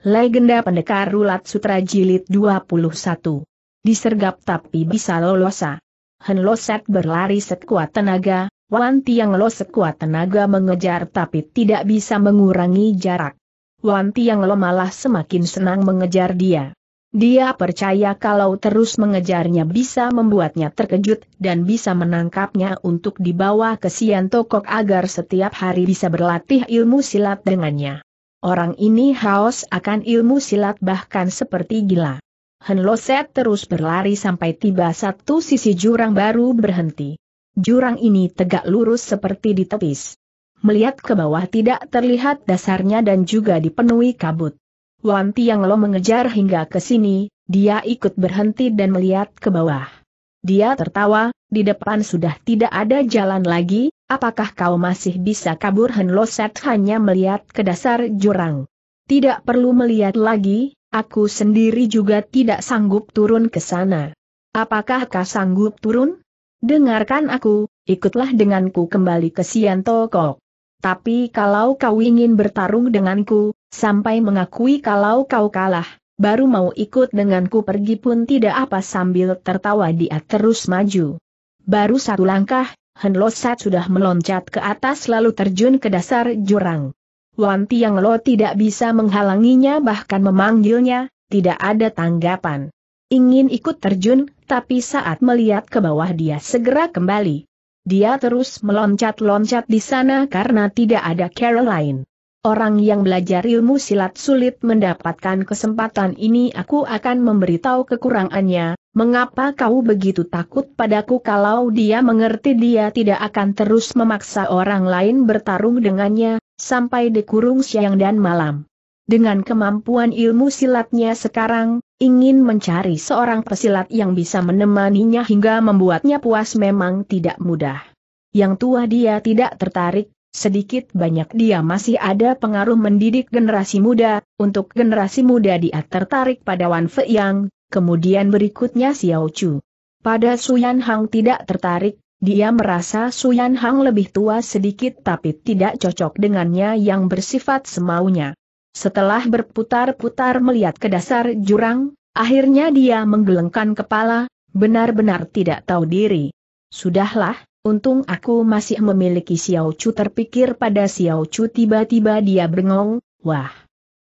Legenda Pendekar Rulat Sutra Jilid 21. Disergap tapi bisa lolosa. Ah. Hen Loset berlari sekuat tenaga, Wan Tiang Lo sekuat tenaga mengejar tapi tidak bisa mengurangi jarak. Wan Tiang Lo malah semakin senang mengejar dia. Dia percaya kalau terus mengejarnya bisa membuatnya terkejut dan bisa menangkapnya untuk dibawa ke Sian Tokok agar setiap hari bisa berlatih ilmu silat dengannya. Orang ini haus akan ilmu silat bahkan seperti gila. Henloset terus berlari sampai tiba satu sisi jurang baru berhenti. Jurang ini tegak lurus seperti ditepis. Melihat ke bawah tidak terlihat dasarnya dan juga dipenuhi kabut. Wanti yang lo mengejar hingga ke sini, dia ikut berhenti dan melihat ke bawah. Dia tertawa, di depan sudah tidak ada jalan lagi, apakah kau masih bisa kabur Henloset hanya melihat ke dasar jurang. Tidak perlu melihat lagi, aku sendiri juga tidak sanggup turun ke sana. Apakah kau sanggup turun? Dengarkan aku, ikutlah denganku kembali ke Siantokok. Tapi kalau kau ingin bertarung denganku, sampai mengakui kalau kau kalah, baru mau ikut denganku pergi pun tidak apa sambil tertawa dia terus maju. Baru satu langkah, Hen Losat sudah meloncat ke atas lalu terjun ke dasar jurang. Wan Tiang Lo tidak bisa menghalanginya bahkan memanggilnya, tidak ada tanggapan. Ingin ikut terjun, tapi saat melihat ke bawah dia segera kembali. Dia terus meloncat-loncat di sana karena tidak ada Caroline. Orang yang belajar ilmu silat sulit mendapatkan kesempatan ini aku akan memberitahu kekurangannya, mengapa kau begitu takut padaku kalau dia mengerti dia tidak akan terus memaksa orang lain bertarung dengannya, sampai dikurung siang dan malam. Dengan kemampuan ilmu silatnya sekarang, ingin mencari seorang pesilat yang bisa menemaninya hingga membuatnya puas memang tidak mudah. Yang tua dia tidak tertarik, Sedikit banyak dia masih ada pengaruh mendidik generasi muda, untuk generasi muda dia tertarik pada Wan Fei Yang, kemudian berikutnya Xiao Chu. Pada Suyan Hang tidak tertarik, dia merasa Suyan Hang lebih tua sedikit tapi tidak cocok dengannya yang bersifat semaunya. Setelah berputar-putar melihat ke dasar jurang, akhirnya dia menggelengkan kepala, benar-benar tidak tahu diri. Sudahlah, Untung aku masih memiliki Xiao Chu terpikir pada Xiao Chu tiba-tiba dia bengong, wah.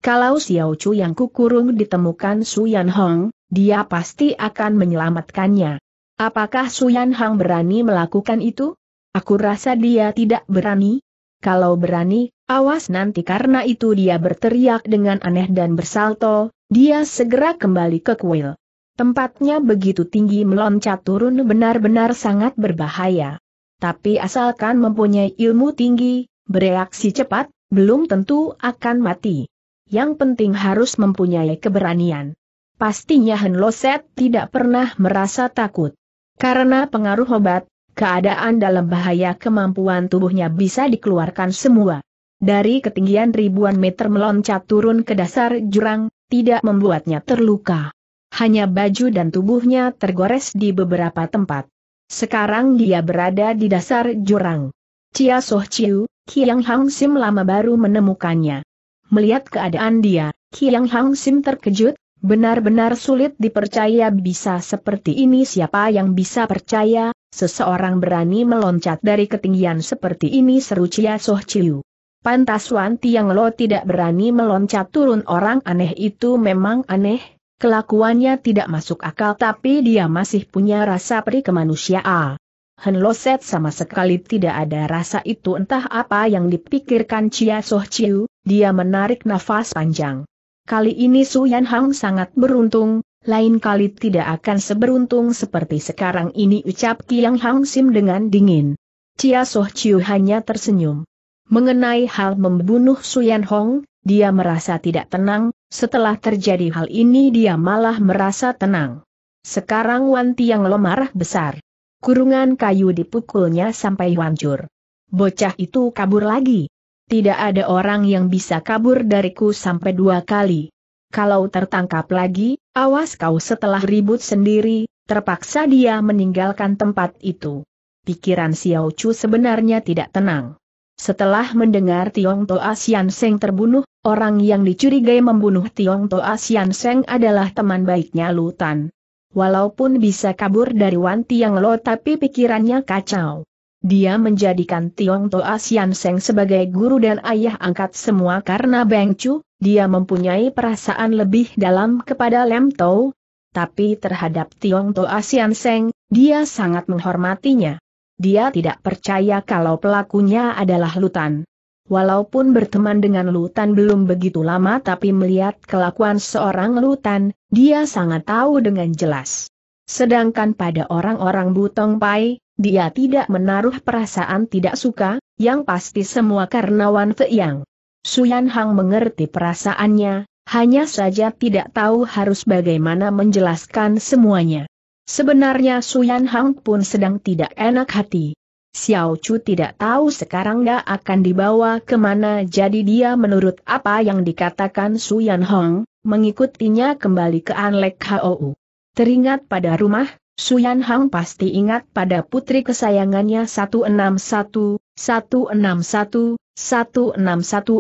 Kalau Xiao Chu yang kukurung ditemukan Su Yan Hong, dia pasti akan menyelamatkannya. Apakah Su Yan Hong berani melakukan itu? Aku rasa dia tidak berani. Kalau berani, awas nanti karena itu dia berteriak dengan aneh dan bersalto, dia segera kembali ke kuil. Tempatnya begitu tinggi meloncat turun benar-benar sangat berbahaya tapi asalkan mempunyai ilmu tinggi, bereaksi cepat, belum tentu akan mati. Yang penting harus mempunyai keberanian. Pastinya Henloset tidak pernah merasa takut. Karena pengaruh obat, keadaan dalam bahaya kemampuan tubuhnya bisa dikeluarkan semua. Dari ketinggian ribuan meter meloncat turun ke dasar jurang, tidak membuatnya terluka. Hanya baju dan tubuhnya tergores di beberapa tempat. Sekarang dia berada di dasar jurang. Cia Soh Chiu, Kiang Hang Sim lama baru menemukannya. Melihat keadaan dia, Kiang Hang Sim terkejut, benar-benar sulit dipercaya bisa seperti ini siapa yang bisa percaya, seseorang berani meloncat dari ketinggian seperti ini seru Cia Soh Chiu. Pantas Wan Tiang Lo tidak berani meloncat turun orang aneh itu memang aneh, Kelakuannya tidak masuk akal tapi dia masih punya rasa peri kemanusiaan. Henloset sama sekali tidak ada rasa itu entah apa yang dipikirkan Chia Soh Chiu, dia menarik nafas panjang. Kali ini Su Yan Hang sangat beruntung, lain kali tidak akan seberuntung seperti sekarang ini ucap Kiang Hang Sim dengan dingin. Chia Soh Chiu hanya tersenyum. Mengenai hal membunuh Su Yan Hong, dia merasa tidak tenang, setelah terjadi hal ini dia malah merasa tenang. Sekarang Wan Tiang Lo marah besar. Kurungan kayu dipukulnya sampai hancur. Bocah itu kabur lagi. Tidak ada orang yang bisa kabur dariku sampai dua kali. Kalau tertangkap lagi, awas kau setelah ribut sendiri, terpaksa dia meninggalkan tempat itu. Pikiran Xiao Chu sebenarnya tidak tenang. Setelah mendengar Tiong Toa Sian Seng terbunuh, Orang yang dicurigai membunuh Tiong Toa Sian Seng adalah teman baiknya Lutan. Walaupun bisa kabur dari Wan Tiang Lo tapi pikirannya kacau. Dia menjadikan Tiong Toa Sian Seng sebagai guru dan ayah angkat semua karena Beng Chu, dia mempunyai perasaan lebih dalam kepada Lem Tau. Tapi terhadap Tiong Toa Sian Seng, dia sangat menghormatinya. Dia tidak percaya kalau pelakunya adalah Lutan. Walaupun berteman dengan Lutan belum begitu lama tapi melihat kelakuan seorang Lutan, dia sangat tahu dengan jelas. Sedangkan pada orang-orang Butong Pai, dia tidak menaruh perasaan tidak suka, yang pasti semua karena Wan Feiyang. Suyan Hang mengerti perasaannya, hanya saja tidak tahu harus bagaimana menjelaskan semuanya. Sebenarnya Suyan Hang pun sedang tidak enak hati. Xiao Chu tidak tahu sekarang dia akan dibawa kemana jadi dia menurut apa yang dikatakan Su Yan Hong, mengikutinya kembali ke Anlek Hou. Teringat pada rumah, Su Yan Hong pasti ingat pada putri kesayangannya 161, 161, 161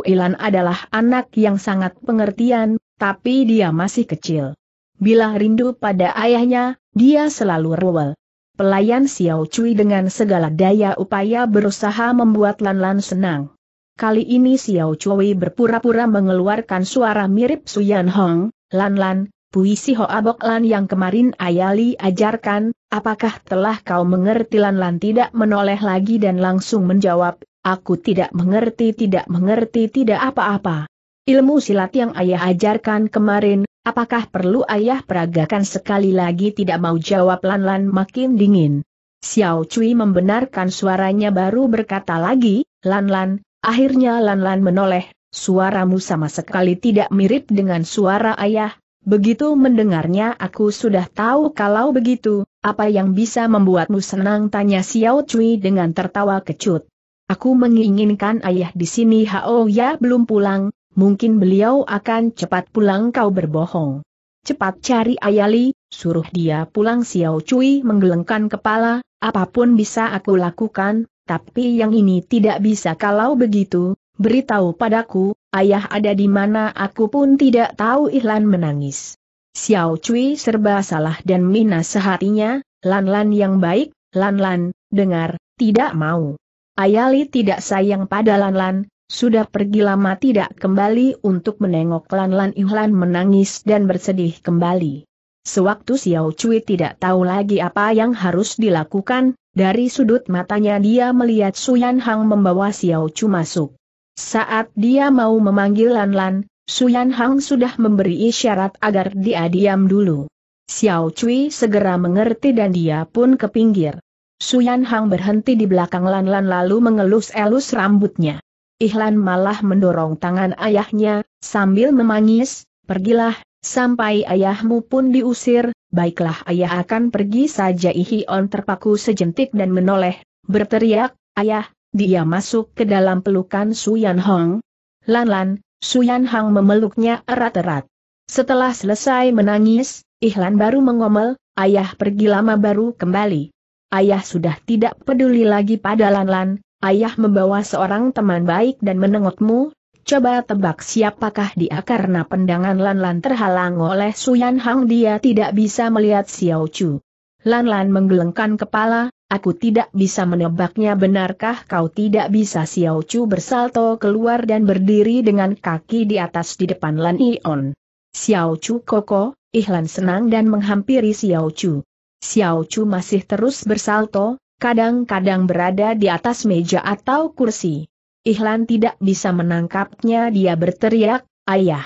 Ilan adalah anak yang sangat pengertian, tapi dia masih kecil. Bila rindu pada ayahnya, dia selalu rewel. Pelayan Xiao Cui dengan segala daya upaya berusaha membuat Lan Lan senang. Kali ini Xiao Cui berpura-pura mengeluarkan suara mirip Suyan Hong, Lan Lan, puisi Hoabok Lan yang kemarin Ayali ajarkan, apakah telah kau mengerti Lan Lan tidak menoleh lagi dan langsung menjawab, aku tidak mengerti tidak mengerti tidak apa-apa. Ilmu silat yang ayah ajarkan kemarin, Apakah perlu ayah peragakan sekali lagi tidak mau jawab Lan-Lan makin dingin. Xiao Cui membenarkan suaranya baru berkata lagi, Lan-Lan, akhirnya Lan-Lan menoleh, suaramu sama sekali tidak mirip dengan suara ayah, Begitu mendengarnya aku sudah tahu kalau begitu, apa yang bisa membuatmu senang tanya Xiao Cui dengan tertawa kecut. Aku menginginkan ayah di sini Hao Ya belum pulang, mungkin beliau akan cepat pulang kau berbohong. Cepat cari Ayali, suruh dia pulang Xiao Cui menggelengkan kepala, apapun bisa aku lakukan, tapi yang ini tidak bisa kalau begitu, beritahu padaku, ayah ada di mana aku pun tidak tahu Ihlan menangis. Xiao Cui serba salah dan mina sehatinya, Lan-Lan yang baik, Lan-Lan, dengar, tidak mau. Ayali tidak sayang pada Lan-Lan, sudah pergi lama tidak kembali untuk menengok Lan Lan Ihlan menangis dan bersedih kembali. Sewaktu Xiao Cui tidak tahu lagi apa yang harus dilakukan, dari sudut matanya dia melihat Suyan Hang membawa Xiao Cui masuk. Saat dia mau memanggil Lan Lan, Suyan Hang sudah memberi isyarat agar dia diam dulu. Xiao Cui segera mengerti dan dia pun ke pinggir. Suyan Hang berhenti di belakang Lan Lan lalu mengelus-elus rambutnya. Ihlan malah mendorong tangan ayahnya, sambil memangis, pergilah, sampai ayahmu pun diusir, baiklah ayah akan pergi saja Ihion terpaku sejentik dan menoleh, berteriak, ayah, dia masuk ke dalam pelukan Suyan Hong. Lan Lan, Suyan Hong memeluknya erat-erat. Setelah selesai menangis, Ihlan baru mengomel, ayah pergi lama baru kembali. Ayah sudah tidak peduli lagi pada Lan Lan, ayah membawa seorang teman baik dan menengokmu, coba tebak siapakah dia karena pendangan Lan Lan terhalang oleh Suyan Hang dia tidak bisa melihat Xiao Chu. Lan Lan menggelengkan kepala, aku tidak bisa menebaknya benarkah kau tidak bisa Xiao Chu bersalto keluar dan berdiri dengan kaki di atas di depan Lan Ion. Xiao Chu koko, Ihlan senang dan menghampiri Xiao Chu. Xiao Chu masih terus bersalto, kadang-kadang berada di atas meja atau kursi. Ihlan tidak bisa menangkapnya dia berteriak, ayah.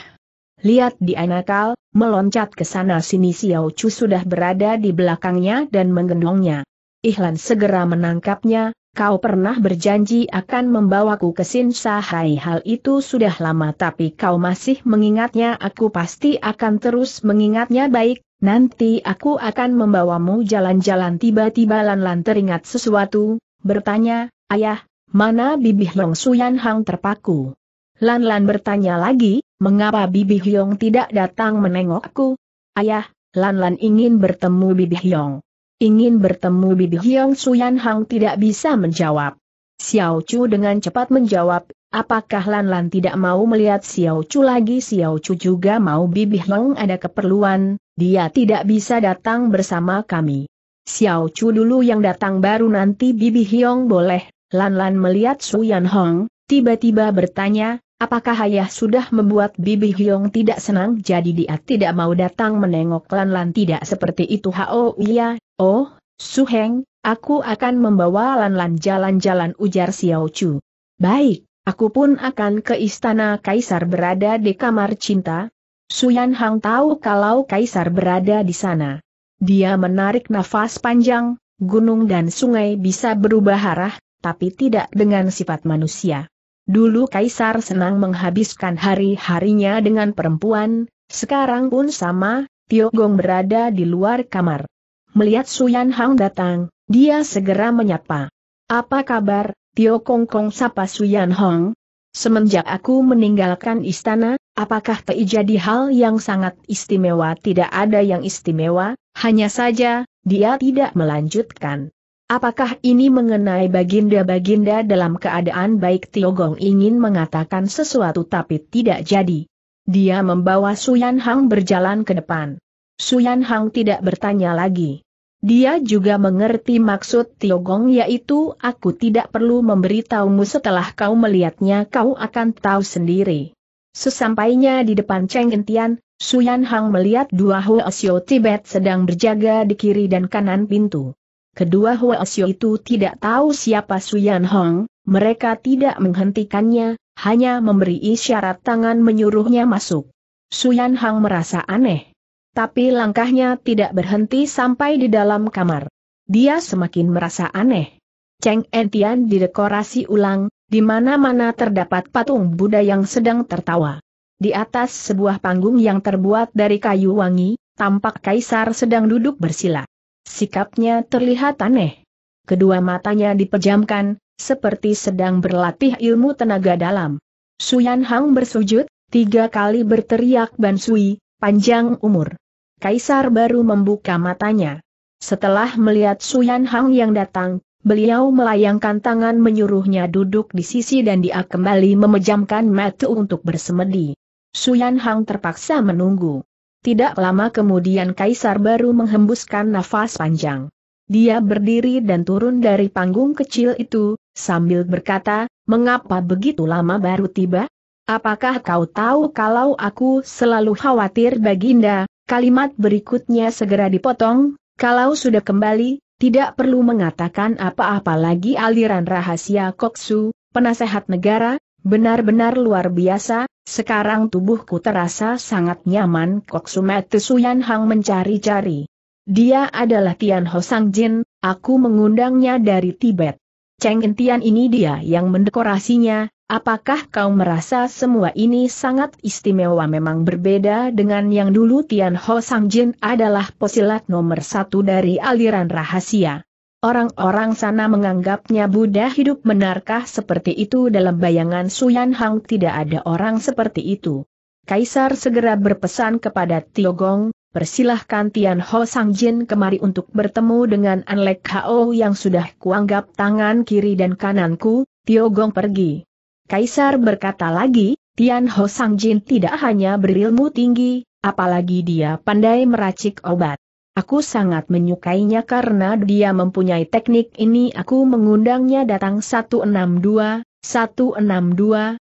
Lihat di anakal, meloncat ke sana sini Xiao Chu sudah berada di belakangnya dan menggendongnya. Ihlan segera menangkapnya, kau pernah berjanji akan membawaku ke Sin Sahai hal itu sudah lama tapi kau masih mengingatnya aku pasti akan terus mengingatnya baik, Nanti aku akan membawamu jalan-jalan tiba-tiba Lan-Lan teringat sesuatu, bertanya, Ayah, mana Bibi Hyong Suyan Hang terpaku? Lan-Lan bertanya lagi, mengapa Bibi Hyong tidak datang menengokku? Ayah, Lan-Lan ingin bertemu Bibi Hyong. Ingin bertemu Bibi Hyong Suyan Hang tidak bisa menjawab. Xiao Chu dengan cepat menjawab, Apakah Lan Lan tidak mau melihat Xiao Chu lagi Xiao Chu juga mau Bibi Hong ada keperluan, dia tidak bisa datang bersama kami. Xiao Chu dulu yang datang baru nanti Bibi Hong boleh, Lan Lan melihat Su Yan Hong, tiba-tiba bertanya, apakah ayah sudah membuat Bibi Hong tidak senang jadi dia tidak mau datang menengok Lan Lan tidak seperti itu Hao iya, oh, Su Heng, aku akan membawa Lan Lan jalan-jalan ujar Xiao Chu. Baik. Aku pun akan ke istana kaisar berada di kamar cinta. Suyan Hang tahu kalau kaisar berada di sana. Dia menarik nafas panjang, gunung dan sungai bisa berubah arah, tapi tidak dengan sifat manusia. Dulu kaisar senang menghabiskan hari-harinya dengan perempuan, sekarang pun sama, Tio Gong berada di luar kamar. Melihat Suyan Hang datang, dia segera menyapa. Apa kabar, Tio Kong Kong sapa Suyan Hong. Semenjak aku meninggalkan istana, apakah terjadi hal yang sangat istimewa? Tidak ada yang istimewa, hanya saja, dia tidak melanjutkan. Apakah ini mengenai Baginda-Baginda dalam keadaan baik Tio Gong ingin mengatakan sesuatu tapi tidak jadi. Dia membawa Suyan Hang berjalan ke depan. Suyan Hang tidak bertanya lagi. Dia juga mengerti maksud Tiogong yaitu aku tidak perlu memberitahumu setelah kau melihatnya kau akan tahu sendiri. Sesampainya di depan Cheng Entian, Suyan Hang melihat dua Huasio Tibet sedang berjaga di kiri dan kanan pintu. Kedua Huasio itu tidak tahu siapa Suyan Hang, mereka tidak menghentikannya, hanya memberi isyarat tangan menyuruhnya masuk. Suyan Hang merasa aneh tapi langkahnya tidak berhenti sampai di dalam kamar. Dia semakin merasa aneh. Cheng Entian didekorasi ulang, di mana-mana terdapat patung Buddha yang sedang tertawa. Di atas sebuah panggung yang terbuat dari kayu wangi, tampak kaisar sedang duduk bersila. Sikapnya terlihat aneh. Kedua matanya dipejamkan, seperti sedang berlatih ilmu tenaga dalam. Suyan Hang bersujud, tiga kali berteriak Bansui, panjang umur. Kaisar baru membuka matanya. Setelah melihat Suyan Hang yang datang, beliau melayangkan tangan menyuruhnya duduk di sisi dan dia kembali memejamkan mata untuk bersemedi. Suyan Hang terpaksa menunggu. Tidak lama kemudian Kaisar baru menghembuskan nafas panjang. Dia berdiri dan turun dari panggung kecil itu, sambil berkata, mengapa begitu lama baru tiba? Apakah kau tahu kalau aku selalu khawatir baginda, Kalimat berikutnya segera dipotong, kalau sudah kembali, tidak perlu mengatakan apa-apa lagi aliran rahasia Koksu, penasehat negara, benar-benar luar biasa, sekarang tubuhku terasa sangat nyaman Koksu Matsuyan Hang mencari-cari. Dia adalah Tian Ho Sang Jin, aku mengundangnya dari Tibet. Cheng Tian ini dia yang mendekorasinya, Apakah kau merasa semua ini sangat istimewa memang berbeda dengan yang dulu Tian Ho Sang Jin adalah posilat nomor satu dari aliran rahasia. Orang-orang sana menganggapnya Buddha hidup benarkah seperti itu dalam bayangan Suyan Hang tidak ada orang seperti itu. Kaisar segera berpesan kepada Tiogong, Gong, persilahkan Tian Ho Sang Jin kemari untuk bertemu dengan Anlek Hao yang sudah kuanggap tangan kiri dan kananku, Tiogong pergi. Kaisar berkata lagi, Tian Ho Sang Jin tidak hanya berilmu tinggi, apalagi dia pandai meracik obat. Aku sangat menyukainya karena dia mempunyai teknik ini aku mengundangnya datang 162, 162, 162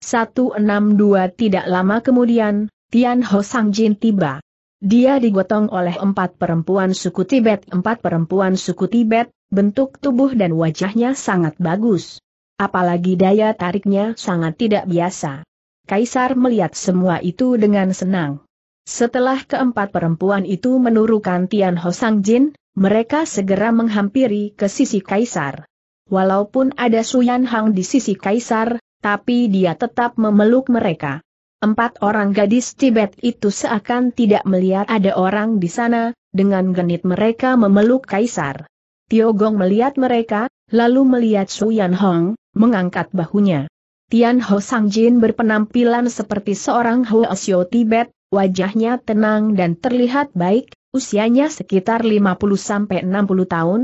tidak lama kemudian, Tian Ho Sang Jin tiba. Dia digotong oleh empat perempuan suku Tibet. Empat perempuan suku Tibet, bentuk tubuh dan wajahnya sangat bagus. Apalagi daya tariknya sangat tidak biasa. Kaisar melihat semua itu dengan senang. Setelah keempat perempuan itu menurunkan Tian Ho Jin, mereka segera menghampiri ke sisi Kaisar. Walaupun ada Suyan Hang di sisi Kaisar, tapi dia tetap memeluk mereka. Empat orang gadis Tibet itu seakan tidak melihat ada orang di sana, dengan genit mereka memeluk Kaisar. Tiogong melihat mereka, lalu melihat Suyan Hong, mengangkat bahunya. Tian Ho Sang Jin berpenampilan seperti seorang Hoesyo Tibet, wajahnya tenang dan terlihat baik, usianya sekitar 50-60 tahun.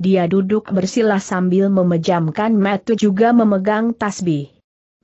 Dia duduk bersila sambil memejamkan mata juga memegang tasbih.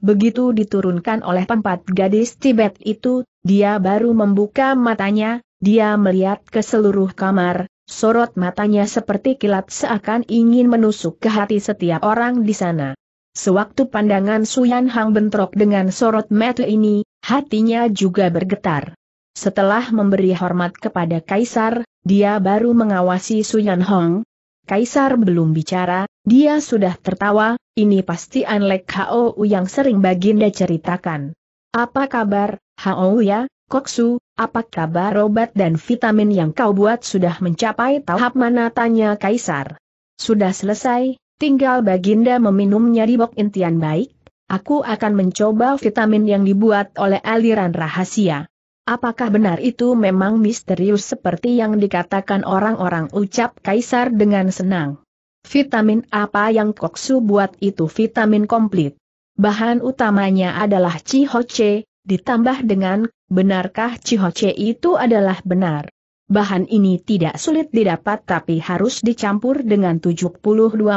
Begitu diturunkan oleh empat gadis Tibet itu, dia baru membuka matanya, dia melihat ke seluruh kamar, sorot matanya seperti kilat seakan ingin menusuk ke hati setiap orang di sana. Sewaktu pandangan Suyan Hang bentrok dengan sorot mata ini, hatinya juga bergetar. Setelah memberi hormat kepada Kaisar, dia baru mengawasi Suyan Hong. Kaisar belum bicara, dia sudah tertawa, ini pasti Anlek Hao yang sering Baginda ceritakan. Apa kabar, Hao ya, Koksu, apa kabar obat dan vitamin yang kau buat sudah mencapai tahap mana tanya Kaisar. Sudah selesai, Tinggal Baginda meminumnya di bok intian baik, aku akan mencoba vitamin yang dibuat oleh aliran rahasia. Apakah benar itu memang misterius seperti yang dikatakan orang-orang ucap Kaisar dengan senang? Vitamin apa yang Koksu buat itu vitamin komplit. Bahan utamanya adalah Cihoce, ditambah dengan, benarkah Cihoce itu adalah benar? Bahan ini tidak sulit didapat tapi harus dicampur dengan 72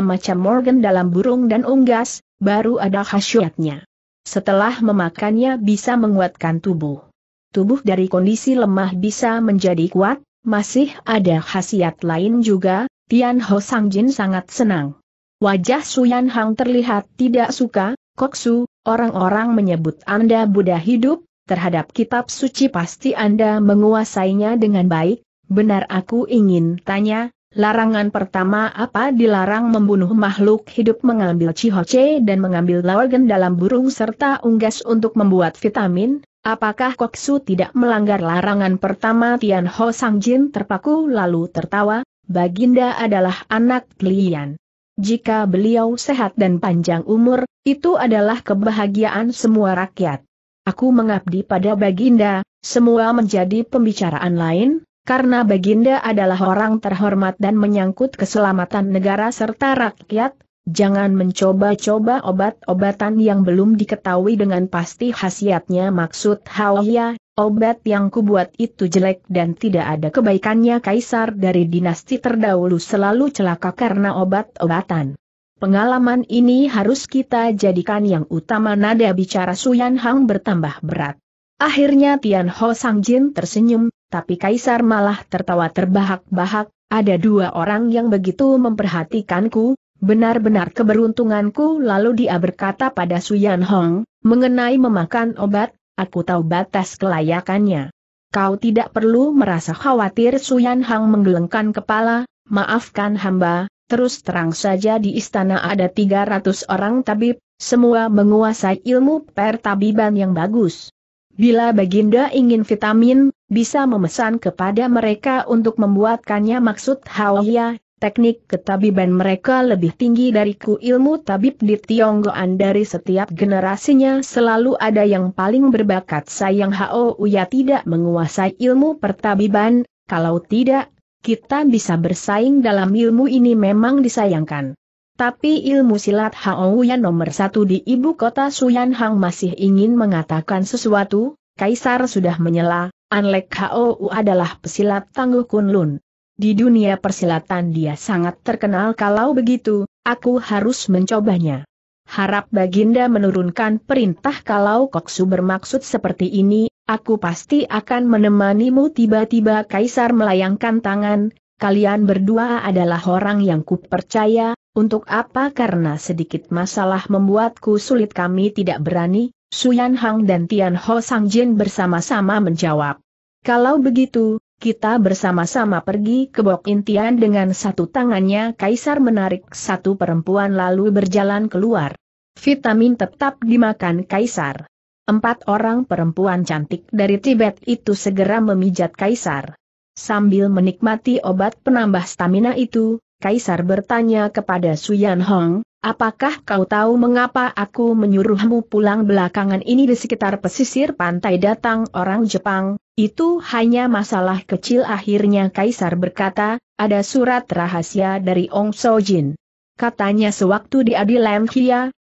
macam morgan dalam burung dan unggas, baru ada khasiatnya. Setelah memakannya bisa menguatkan tubuh. Tubuh dari kondisi lemah bisa menjadi kuat, masih ada khasiat lain juga, Tian Ho Sang Jin sangat senang. Wajah Suyan Hang terlihat tidak suka, Koksu, orang-orang menyebut Anda Buddha hidup, terhadap kitab suci pasti Anda menguasainya dengan baik, benar aku ingin tanya, larangan pertama apa dilarang membunuh makhluk hidup mengambil cihoce dan mengambil lawagen dalam burung serta unggas untuk membuat vitamin, Apakah Koksu tidak melanggar larangan pertama Tian Ho Sang Jin terpaku lalu tertawa, Baginda adalah anak klien. Jika beliau sehat dan panjang umur, itu adalah kebahagiaan semua rakyat aku mengabdi pada Baginda, semua menjadi pembicaraan lain, karena Baginda adalah orang terhormat dan menyangkut keselamatan negara serta rakyat, jangan mencoba-coba obat-obatan yang belum diketahui dengan pasti khasiatnya maksud Hawaya, obat yang kubuat itu jelek dan tidak ada kebaikannya kaisar dari dinasti terdahulu selalu celaka karena obat-obatan. Pengalaman ini harus kita jadikan yang utama nada bicara Suyan Hang bertambah berat. Akhirnya Tian Ho Sang Jin tersenyum, tapi Kaisar malah tertawa terbahak-bahak, ada dua orang yang begitu memperhatikanku, benar-benar keberuntunganku lalu dia berkata pada Suyan Hong, mengenai memakan obat, aku tahu batas kelayakannya. Kau tidak perlu merasa khawatir Suyan Hang menggelengkan kepala, maafkan hamba, Terus terang saja di istana ada 300 orang tabib, semua menguasai ilmu pertabiban yang bagus. Bila Baginda ingin vitamin, bisa memesan kepada mereka untuk membuatkannya maksud Haoya, teknik ketabiban mereka lebih tinggi dariku ilmu tabib di Tionggoan dari setiap generasinya selalu ada yang paling berbakat sayang Hao Uya tidak menguasai ilmu pertabiban, kalau tidak kita bisa bersaing dalam ilmu ini memang disayangkan. Tapi ilmu silat Yan nomor satu di ibu kota Suyanhang masih ingin mengatakan sesuatu, Kaisar sudah menyela, Anlek Hou adalah pesilat tangguh Kunlun. Di dunia persilatan dia sangat terkenal kalau begitu, aku harus mencobanya. Harap Baginda menurunkan perintah kalau Koksu bermaksud seperti ini, Aku pasti akan menemanimu tiba-tiba Kaisar melayangkan tangan, kalian berdua adalah orang yang kupercaya, untuk apa karena sedikit masalah membuatku sulit kami tidak berani, Suyan Hang dan Tian Ho Sang Jin bersama-sama menjawab. Kalau begitu, kita bersama-sama pergi ke Bok Intian dengan satu tangannya Kaisar menarik satu perempuan lalu berjalan keluar. Vitamin tetap dimakan Kaisar. Empat orang perempuan cantik dari Tibet itu segera memijat Kaisar. Sambil menikmati obat penambah stamina itu, Kaisar bertanya kepada Suyan Hong, apakah kau tahu mengapa aku menyuruhmu pulang belakangan ini di sekitar pesisir pantai datang orang Jepang, itu hanya masalah kecil akhirnya Kaisar berkata, ada surat rahasia dari Ong Sojin. Katanya sewaktu di Adi Lam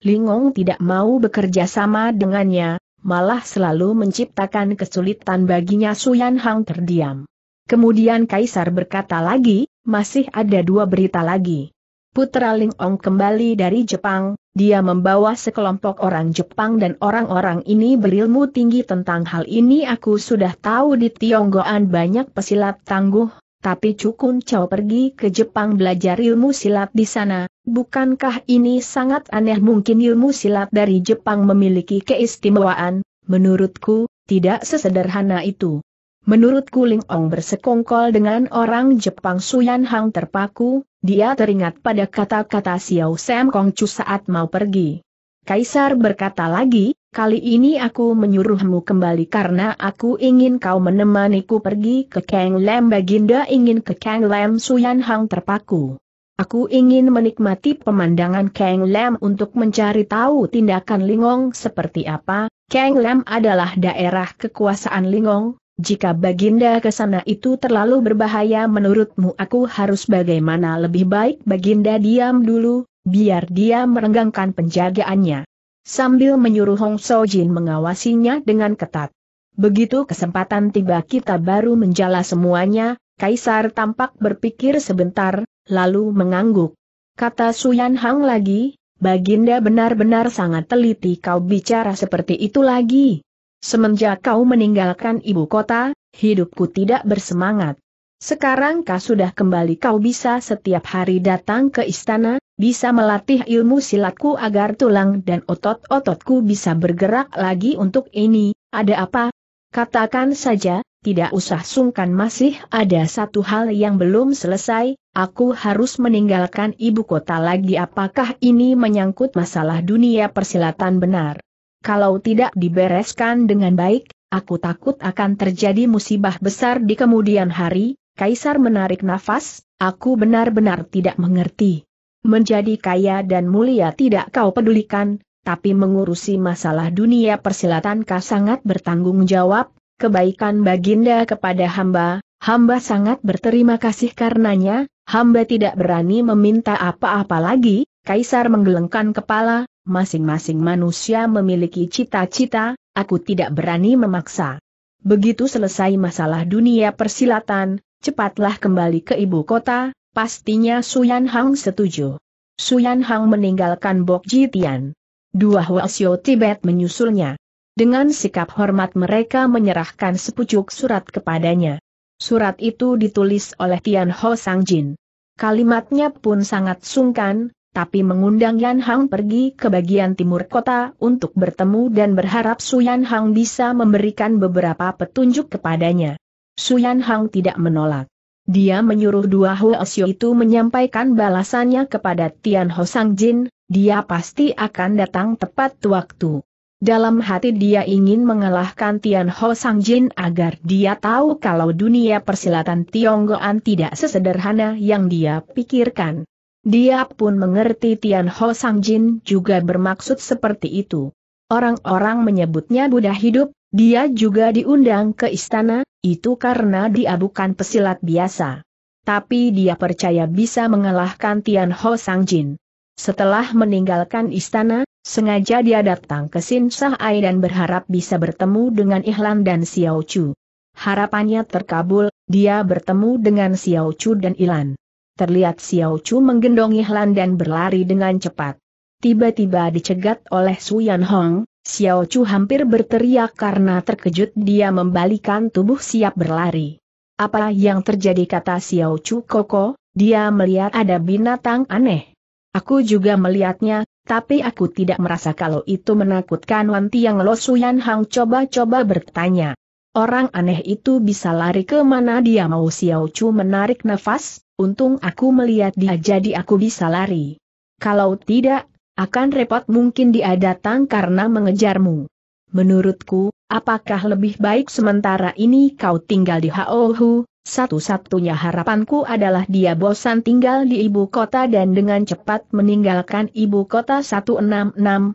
Lingong tidak mau bekerja sama dengannya, malah selalu menciptakan kesulitan baginya Suyan Hang terdiam. Kemudian Kaisar berkata lagi, masih ada dua berita lagi. Putra Ling Ong kembali dari Jepang, dia membawa sekelompok orang Jepang dan orang-orang ini berilmu tinggi tentang hal ini aku sudah tahu di Tionggoan banyak pesilat tangguh, tapi Cukun Chow pergi ke Jepang belajar ilmu silat di sana, bukankah ini sangat aneh mungkin ilmu silat dari Jepang memiliki keistimewaan, menurutku, tidak sesederhana itu. Menurutku Ling Ong bersekongkol dengan orang Jepang Suyan Hang terpaku, dia teringat pada kata-kata Xiao Sam Chu saat mau pergi. Kaisar berkata lagi, kali ini aku menyuruhmu kembali karena aku ingin kau menemaniku pergi ke Kang Lam Baginda ingin ke Kang Lam Suyan Hang terpaku. Aku ingin menikmati pemandangan Kang Lam untuk mencari tahu tindakan Lingong seperti apa. Kang Lam adalah daerah kekuasaan Lingong. Jika Baginda ke sana itu terlalu berbahaya menurutmu aku harus bagaimana lebih baik Baginda diam dulu, biar dia merenggangkan penjagaannya sambil menyuruh Hong Jin mengawasinya dengan ketat. Begitu kesempatan tiba kita baru menjala semuanya, Kaisar tampak berpikir sebentar, lalu mengangguk. Kata Suyan Hang lagi, Baginda benar-benar sangat teliti kau bicara seperti itu lagi. Semenjak kau meninggalkan ibu kota, hidupku tidak bersemangat. Sekarang kau sudah kembali kau bisa setiap hari datang ke istana, bisa melatih ilmu silatku agar tulang dan otot-ototku bisa bergerak lagi untuk ini, ada apa? Katakan saja, tidak usah sungkan masih ada satu hal yang belum selesai, aku harus meninggalkan ibu kota lagi apakah ini menyangkut masalah dunia persilatan benar? Kalau tidak dibereskan dengan baik, aku takut akan terjadi musibah besar di kemudian hari, Kaisar menarik nafas, aku benar-benar tidak mengerti menjadi kaya dan mulia tidak kau pedulikan, tapi mengurusi masalah dunia persilatan kau sangat bertanggung jawab, kebaikan baginda kepada hamba, hamba sangat berterima kasih karenanya, hamba tidak berani meminta apa-apa lagi, Kaisar menggelengkan kepala, masing-masing manusia memiliki cita-cita, aku tidak berani memaksa. Begitu selesai masalah dunia persilatan, cepatlah kembali ke ibu kota, Pastinya Suyan Hang setuju. Suyan Hang meninggalkan Bok Jitian. Dua Huasyo Tibet menyusulnya. Dengan sikap hormat mereka menyerahkan sepucuk surat kepadanya. Surat itu ditulis oleh Tian Ho Sang Jin. Kalimatnya pun sangat sungkan, tapi mengundang Yan Hang pergi ke bagian timur kota untuk bertemu dan berharap Suyan Hang bisa memberikan beberapa petunjuk kepadanya. Suyan Hang tidak menolak. Dia menyuruh dua Hoesyo itu menyampaikan balasannya kepada Tian Ho Sang Jin, dia pasti akan datang tepat waktu. Dalam hati dia ingin mengalahkan Tian Ho Sang Jin agar dia tahu kalau dunia persilatan Tionggoan tidak sesederhana yang dia pikirkan. Dia pun mengerti Tian Ho Sang Jin juga bermaksud seperti itu. Orang-orang menyebutnya Buddha hidup, dia juga diundang ke istana, itu karena dia bukan pesilat biasa. Tapi dia percaya bisa mengalahkan Tian Ho Sang Jin. Setelah meninggalkan istana, sengaja dia datang ke Sin Ai dan berharap bisa bertemu dengan Ihlan dan Xiao Chu. Harapannya terkabul, dia bertemu dengan Xiao Chu dan Ilan. Terlihat Xiao Chu menggendong Ihlan dan berlari dengan cepat. Tiba-tiba dicegat oleh Suyan Hong, Xiao Chu hampir berteriak karena terkejut dia membalikan tubuh siap berlari. Apa yang terjadi kata Xiao Chu Koko, dia melihat ada binatang aneh. Aku juga melihatnya, tapi aku tidak merasa kalau itu menakutkan Wan Tiang Lo Suyan Hang coba-coba bertanya. Orang aneh itu bisa lari ke mana dia mau Xiao Chu menarik nafas, untung aku melihat dia jadi aku bisa lari. Kalau tidak, akan repot mungkin dia datang karena mengejarmu. Menurutku, apakah lebih baik sementara ini kau tinggal di Haohu, satu-satunya harapanku adalah dia bosan tinggal di ibu kota dan dengan cepat meninggalkan ibu kota 166, 166,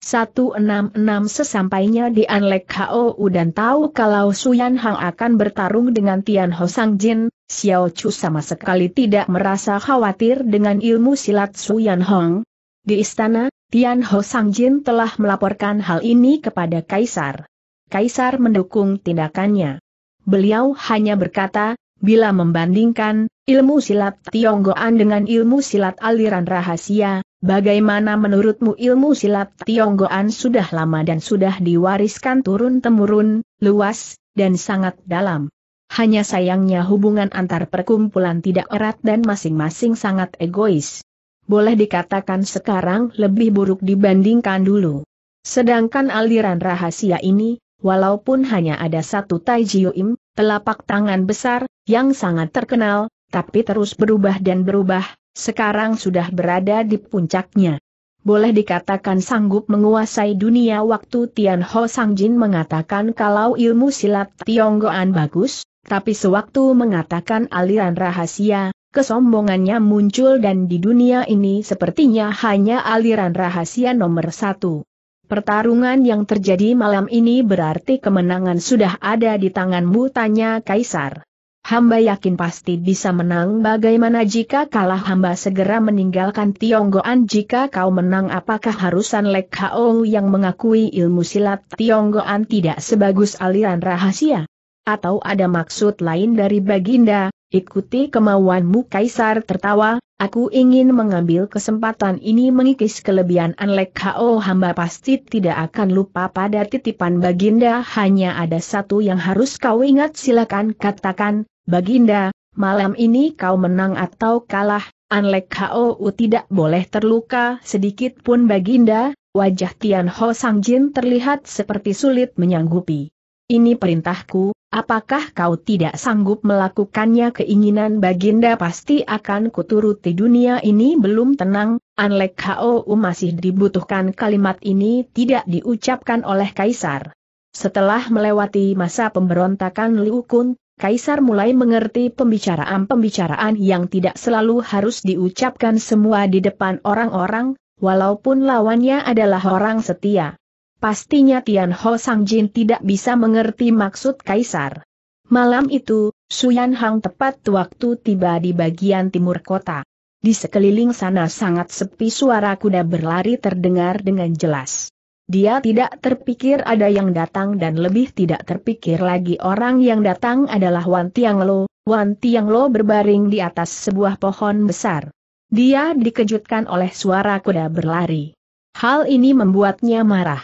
166 sesampainya di Anlek Hou dan tahu kalau Suyan Hang akan bertarung dengan Tian Ho Jin, Xiao Chu sama sekali tidak merasa khawatir dengan ilmu silat Suyan Hang. Di istana, Tian Ho Jin telah melaporkan hal ini kepada Kaisar. Kaisar mendukung tindakannya. Beliau hanya berkata, bila membandingkan, ilmu silat Tionggoan dengan ilmu silat aliran rahasia, Bagaimana menurutmu ilmu silat Tionggoan sudah lama dan sudah diwariskan turun-temurun, luas, dan sangat dalam? Hanya sayangnya hubungan antar perkumpulan tidak erat dan masing-masing sangat egois. Boleh dikatakan sekarang lebih buruk dibandingkan dulu. Sedangkan aliran rahasia ini, walaupun hanya ada satu Taijioim, telapak tangan besar, yang sangat terkenal, tapi terus berubah dan berubah, sekarang sudah berada di puncaknya. Boleh dikatakan sanggup menguasai dunia waktu Tian Ho Sang Jin mengatakan kalau ilmu silat Tionggoan bagus, tapi sewaktu mengatakan aliran rahasia, kesombongannya muncul dan di dunia ini sepertinya hanya aliran rahasia nomor satu. Pertarungan yang terjadi malam ini berarti kemenangan sudah ada di tanganmu tanya Kaisar. Hamba yakin pasti bisa menang bagaimana jika kalah hamba segera meninggalkan Tionggoan jika kau menang apakah harusan Lek Hao yang mengakui ilmu silat Tionggoan tidak sebagus aliran rahasia? atau ada maksud lain dari Baginda, ikuti kemauanmu Kaisar tertawa, aku ingin mengambil kesempatan ini mengikis kelebihan Anlek Ho hamba pasti tidak akan lupa pada titipan Baginda hanya ada satu yang harus kau ingat silakan katakan, Baginda, malam ini kau menang atau kalah, Anlek Ho tidak boleh terluka sedikit pun Baginda, wajah Tian Ho Sang Jin terlihat seperti sulit menyanggupi. Ini perintahku, Apakah kau tidak sanggup melakukannya keinginan baginda pasti akan kuturuti dunia ini belum tenang, Anlek Hou masih dibutuhkan kalimat ini tidak diucapkan oleh Kaisar. Setelah melewati masa pemberontakan Liu Kun, Kaisar mulai mengerti pembicaraan-pembicaraan yang tidak selalu harus diucapkan semua di depan orang-orang, walaupun lawannya adalah orang setia. Pastinya Tian Ho Sang Jin tidak bisa mengerti maksud Kaisar. Malam itu, Suyan Hang tepat waktu tiba di bagian timur kota. Di sekeliling sana sangat sepi suara kuda berlari terdengar dengan jelas. Dia tidak terpikir ada yang datang dan lebih tidak terpikir lagi orang yang datang adalah Wan Tiang Lo. Wan Tiang Lo berbaring di atas sebuah pohon besar. Dia dikejutkan oleh suara kuda berlari. Hal ini membuatnya marah.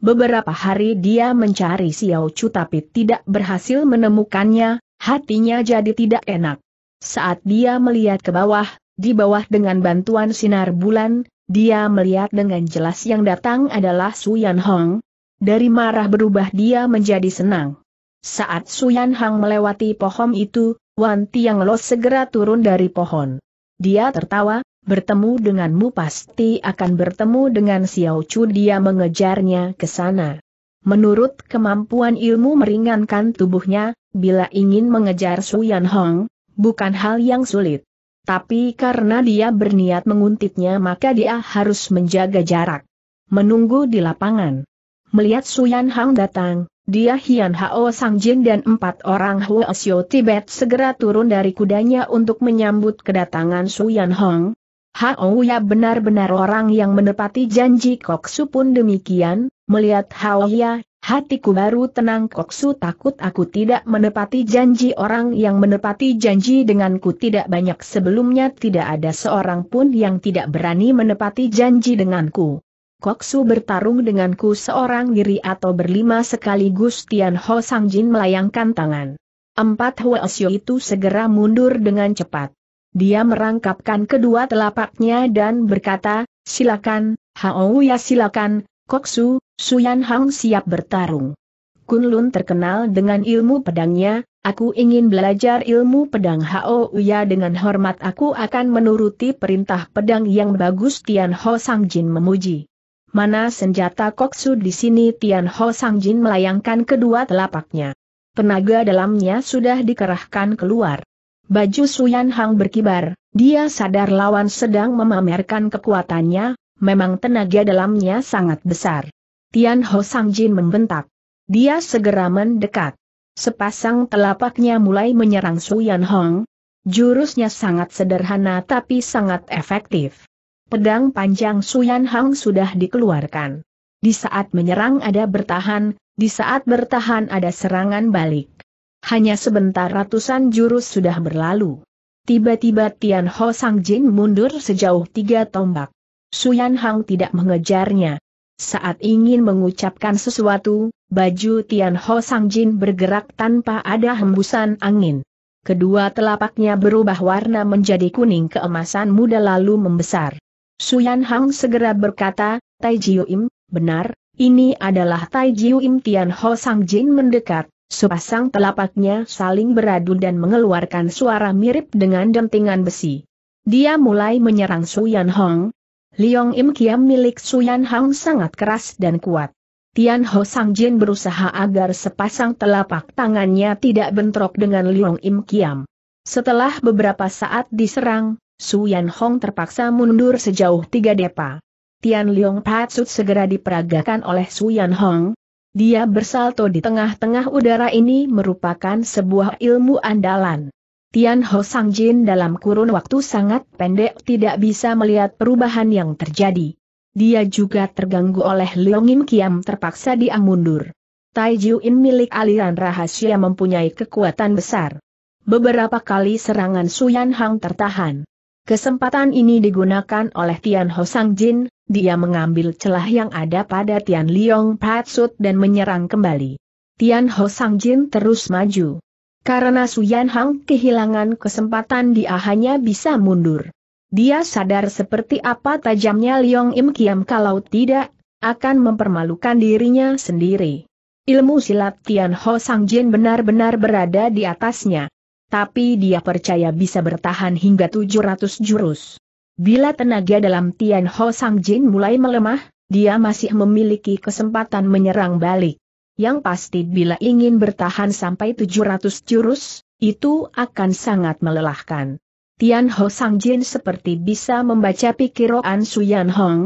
Beberapa hari dia mencari Xiao Chu tapi tidak berhasil menemukannya, hatinya jadi tidak enak. Saat dia melihat ke bawah, di bawah dengan bantuan sinar bulan, dia melihat dengan jelas yang datang adalah Suyan Hong. Dari marah berubah dia menjadi senang. Saat Suyan Hong melewati pohon itu, Wan Tiang Lo segera turun dari pohon. Dia tertawa, bertemu denganmu pasti akan bertemu dengan Xiao Chu dia mengejarnya ke sana. Menurut kemampuan ilmu meringankan tubuhnya, bila ingin mengejar Su Yan Hong, bukan hal yang sulit. Tapi karena dia berniat menguntitnya maka dia harus menjaga jarak. Menunggu di lapangan. Melihat Su Yan Hong datang, dia Hian Hao Sang Jin dan empat orang Huo Tibet segera turun dari kudanya untuk menyambut kedatangan Su Yan Hong, Hao oh Ya benar-benar orang yang menepati janji Koksu pun demikian, melihat Hao oh Ya, hatiku baru tenang Koksu takut aku tidak menepati janji orang yang menepati janji denganku tidak banyak sebelumnya tidak ada seorang pun yang tidak berani menepati janji denganku. Koksu bertarung denganku seorang diri atau berlima sekaligus Tian Ho Sangjin melayangkan tangan. Empat Huasyo itu segera mundur dengan cepat. Dia merangkapkan kedua telapaknya dan berkata, silakan, Hao ya silakan, Koksu, Yan Hang siap bertarung. Kunlun terkenal dengan ilmu pedangnya, aku ingin belajar ilmu pedang Hao ya dengan hormat aku akan menuruti perintah pedang yang bagus Tian Ho Sang Jin memuji. Mana senjata koksu di sini Tian Ho Sang Jin melayangkan kedua telapaknya. Tenaga dalamnya sudah dikerahkan keluar. Baju Suyan Hang berkibar, dia sadar lawan sedang memamerkan kekuatannya, memang tenaga dalamnya sangat besar. Tian Ho Sang Jin membentak. Dia segera mendekat. Sepasang telapaknya mulai menyerang Suyan Hong. Jurusnya sangat sederhana tapi sangat efektif. Pedang panjang Suyan Hong sudah dikeluarkan. Di saat menyerang ada bertahan, di saat bertahan ada serangan balik. Hanya sebentar ratusan jurus sudah berlalu. Tiba-tiba Tian Ho Sang Jin mundur sejauh tiga tombak. Suyan Hang tidak mengejarnya. Saat ingin mengucapkan sesuatu, baju Tian Ho Sang Jin bergerak tanpa ada hembusan angin. Kedua telapaknya berubah warna menjadi kuning keemasan muda lalu membesar. Suyan Hang segera berkata, Tai Jiu Im, benar, ini adalah Tai Jiu Im Tian Ho Sang Jin mendekat, Sepasang telapaknya saling beradu dan mengeluarkan suara mirip dengan dentingan besi. Dia mulai menyerang Suyan Hong. Liong Im Kiam milik Suyan Hong sangat keras dan kuat. Tian Ho Sang Jin berusaha agar sepasang telapak tangannya tidak bentrok dengan Liong Im Kiam. Setelah beberapa saat diserang, Suyan Hong terpaksa mundur sejauh tiga depa. Tian Leong Patsut segera diperagakan oleh Suyan Hong, dia bersalto di tengah-tengah udara ini merupakan sebuah ilmu andalan. Tian Ho Sang Jin dalam kurun waktu sangat pendek tidak bisa melihat perubahan yang terjadi. Dia juga terganggu oleh Leongim Kiam terpaksa dia mundur. Tai In milik aliran rahasia mempunyai kekuatan besar. Beberapa kali serangan Suyan Hang tertahan. Kesempatan ini digunakan oleh Tian Ho Sang Jin, dia mengambil celah yang ada pada Tian Liong Patsut dan menyerang kembali. Tian Ho Sang Jin terus maju. Karena Su Yan Hang kehilangan kesempatan dia hanya bisa mundur. Dia sadar seperti apa tajamnya Liong Im Kiam kalau tidak, akan mempermalukan dirinya sendiri. Ilmu silat Tian Ho Sang Jin benar-benar berada di atasnya tapi dia percaya bisa bertahan hingga 700 jurus. Bila tenaga dalam Tian Ho Sang Jin mulai melemah, dia masih memiliki kesempatan menyerang balik. Yang pasti bila ingin bertahan sampai 700 jurus, itu akan sangat melelahkan. Tian Ho Sang Jin seperti bisa membaca pikiran Yan Hong.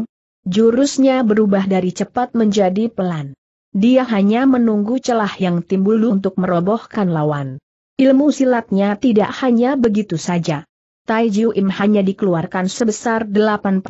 Jurusnya berubah dari cepat menjadi pelan. Dia hanya menunggu celah yang timbul untuk merobohkan lawan. Ilmu silatnya tidak hanya begitu saja. Tai Im hanya dikeluarkan sebesar 80%.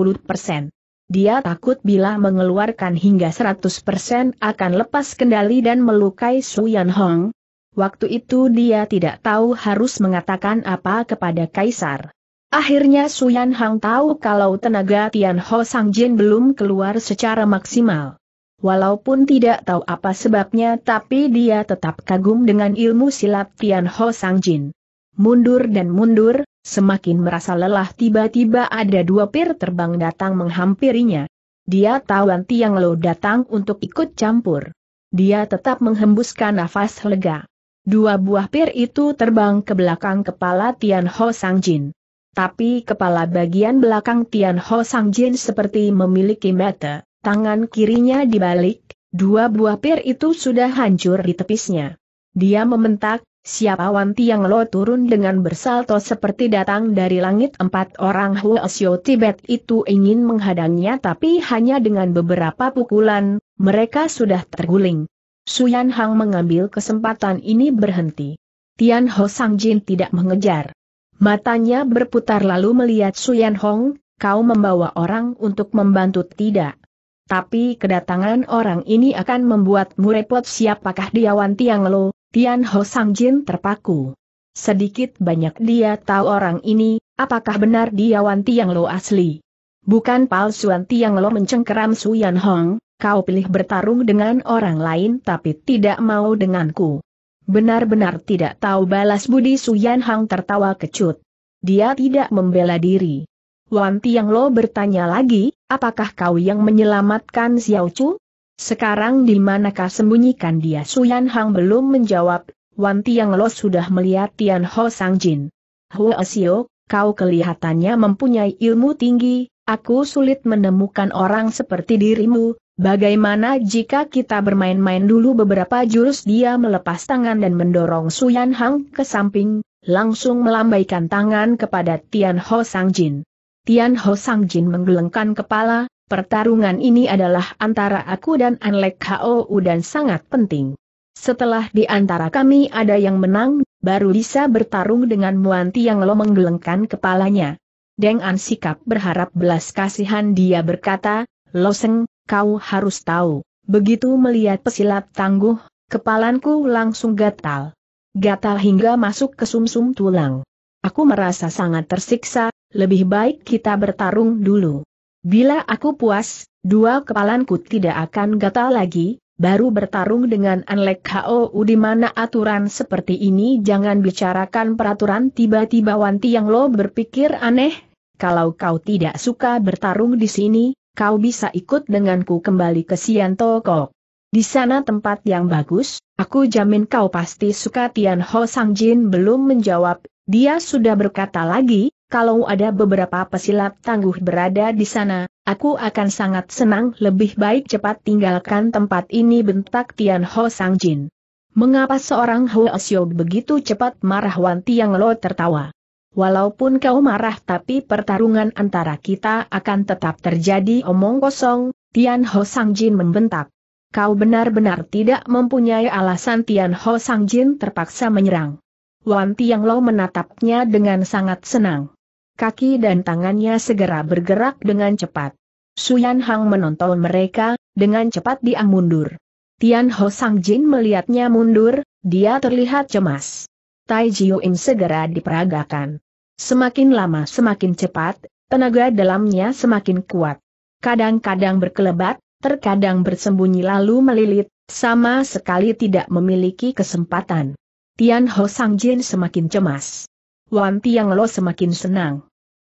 Dia takut bila mengeluarkan hingga 100% akan lepas kendali dan melukai Su Yan Hong. Waktu itu dia tidak tahu harus mengatakan apa kepada Kaisar. Akhirnya Su Yan Hong tahu kalau tenaga Tian Ho Sang Jin belum keluar secara maksimal. Walaupun tidak tahu apa sebabnya tapi dia tetap kagum dengan ilmu silat Tian Ho Sang Jin. Mundur dan mundur, semakin merasa lelah tiba-tiba ada dua pir terbang datang menghampirinya. Dia tahu Tiang Lo datang untuk ikut campur. Dia tetap menghembuskan nafas lega. Dua buah pir itu terbang ke belakang kepala Tian Ho Sang Jin. Tapi kepala bagian belakang Tian Ho Sang Jin seperti memiliki mata. Tangan kirinya dibalik, dua buah pir itu sudah hancur di tepisnya. Dia mementak, siapa Wanti yang lo turun dengan bersalto seperti datang dari langit empat orang Huo Tibet itu ingin menghadangnya tapi hanya dengan beberapa pukulan, mereka sudah terguling. Suyan Hang mengambil kesempatan ini berhenti. Tian Ho Sang Jin tidak mengejar. Matanya berputar lalu melihat Suyan Hong, kau membawa orang untuk membantu tidak? Tapi kedatangan orang ini akan membuatmu repot siapakah dia Wan Tiang Lo, Tian Ho Sang Jin terpaku. Sedikit banyak dia tahu orang ini, apakah benar dia Wan Tiang Lo asli? Bukan palsu palsuan Tiang Lo mencengkeram Suyan Hong, kau pilih bertarung dengan orang lain tapi tidak mau denganku. Benar-benar tidak tahu balas budi Suyan Hong tertawa kecut. Dia tidak membela diri. Wan Tiang Lo bertanya lagi, Apakah kau yang menyelamatkan Xiao Chu? Sekarang di manakah sembunyikan dia? Suyan Hang belum menjawab, Wan Tiang Lo sudah melihat Tian Ho Sang Jin. Huo Xiao, kau kelihatannya mempunyai ilmu tinggi, aku sulit menemukan orang seperti dirimu, Bagaimana jika kita bermain-main dulu beberapa jurus dia melepas tangan dan mendorong Suyan Hang ke samping, langsung melambaikan tangan kepada Tian Ho Sang Jin. Tian Ho Sang Jin menggelengkan kepala, pertarungan ini adalah antara aku dan Anlek U dan sangat penting. Setelah di antara kami ada yang menang, baru bisa bertarung dengan Muan Tiang Lo menggelengkan kepalanya. Deng An sikap berharap belas kasihan dia berkata, Loseng, kau harus tahu. Begitu melihat pesilat tangguh, kepalanku langsung gatal. Gatal hingga masuk ke sumsum -sum tulang. Aku merasa sangat tersiksa, lebih baik kita bertarung dulu. Bila aku puas, dua kepalanku tidak akan gatal lagi, baru bertarung dengan Anlek Hou di mana aturan seperti ini jangan bicarakan peraturan tiba-tiba Wanti yang lo berpikir aneh, kalau kau tidak suka bertarung di sini, kau bisa ikut denganku kembali ke Sian Tokok. Di sana tempat yang bagus, aku jamin kau pasti suka Tian Ho Sang Jin belum menjawab, dia sudah berkata lagi, kalau ada beberapa pesilat tangguh berada di sana, aku akan sangat senang lebih baik cepat tinggalkan tempat ini bentak Tian Ho Sang Jin. Mengapa seorang Hua Xiao begitu cepat marah Wan Tiang Lo tertawa? Walaupun kau marah tapi pertarungan antara kita akan tetap terjadi omong kosong, Tian Ho Sang Jin membentak. Kau benar-benar tidak mempunyai alasan Tian Ho Sang Jin terpaksa menyerang. Wan Lo menatapnya dengan sangat senang. Kaki dan tangannya segera bergerak dengan cepat. Suyan Hang menonton mereka, dengan cepat dia mundur. Tian Ho Sang Jin melihatnya mundur, dia terlihat cemas. Tai Jiu In segera diperagakan. Semakin lama semakin cepat, tenaga dalamnya semakin kuat. Kadang-kadang berkelebat, terkadang bersembunyi lalu melilit, sama sekali tidak memiliki kesempatan. Tian Ho Sang Jin semakin cemas. Wan Tiang Lo semakin senang.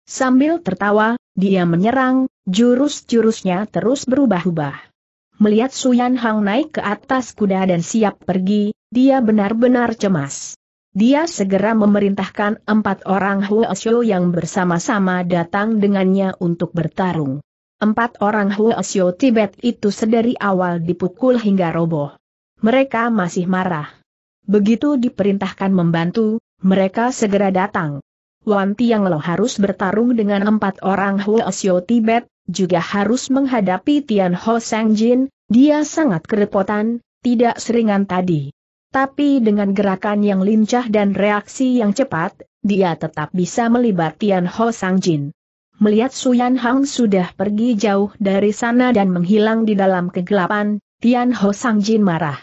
Sambil tertawa, dia menyerang, jurus-jurusnya terus berubah-ubah. Melihat Suyan Hang naik ke atas kuda dan siap pergi, dia benar-benar cemas. Dia segera memerintahkan empat orang Xiu yang bersama-sama datang dengannya untuk bertarung. Empat orang Xiu Tibet itu sedari awal dipukul hingga roboh. Mereka masih marah. Begitu diperintahkan membantu, mereka segera datang. Wan Tiang Lo harus bertarung dengan empat orang Asio Tibet, juga harus menghadapi Tian Ho Sang Jin, dia sangat kerepotan, tidak seringan tadi. Tapi dengan gerakan yang lincah dan reaksi yang cepat, dia tetap bisa melibat Tian Ho Sang Jin. Melihat Suyan Hang sudah pergi jauh dari sana dan menghilang di dalam kegelapan, Tian Ho Sang Jin marah.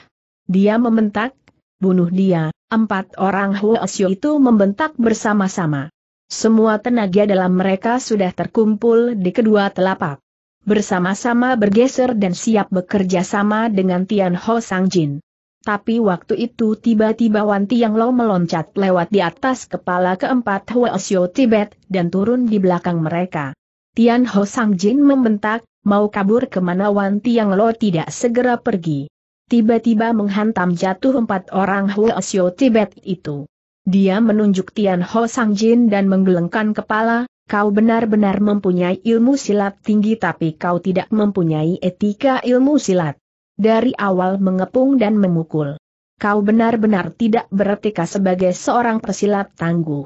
Dia membentak, bunuh dia, empat orang Xiu itu membentak bersama-sama. Semua tenaga dalam mereka sudah terkumpul di kedua telapak. Bersama-sama bergeser dan siap bekerja sama dengan Tian Ho Sang Jin. Tapi waktu itu tiba-tiba Wan Tiang Lo meloncat lewat di atas kepala keempat Xiu Tibet dan turun di belakang mereka. Tian Ho Sang Jin membentak, mau kabur kemana Wan Tiang Lo tidak segera pergi tiba-tiba menghantam jatuh empat orang Huasyo Tibet itu. Dia menunjuk Tian Ho Sang Jin dan menggelengkan kepala, kau benar-benar mempunyai ilmu silat tinggi tapi kau tidak mempunyai etika ilmu silat. Dari awal mengepung dan memukul. Kau benar-benar tidak beretika sebagai seorang pesilat tangguh.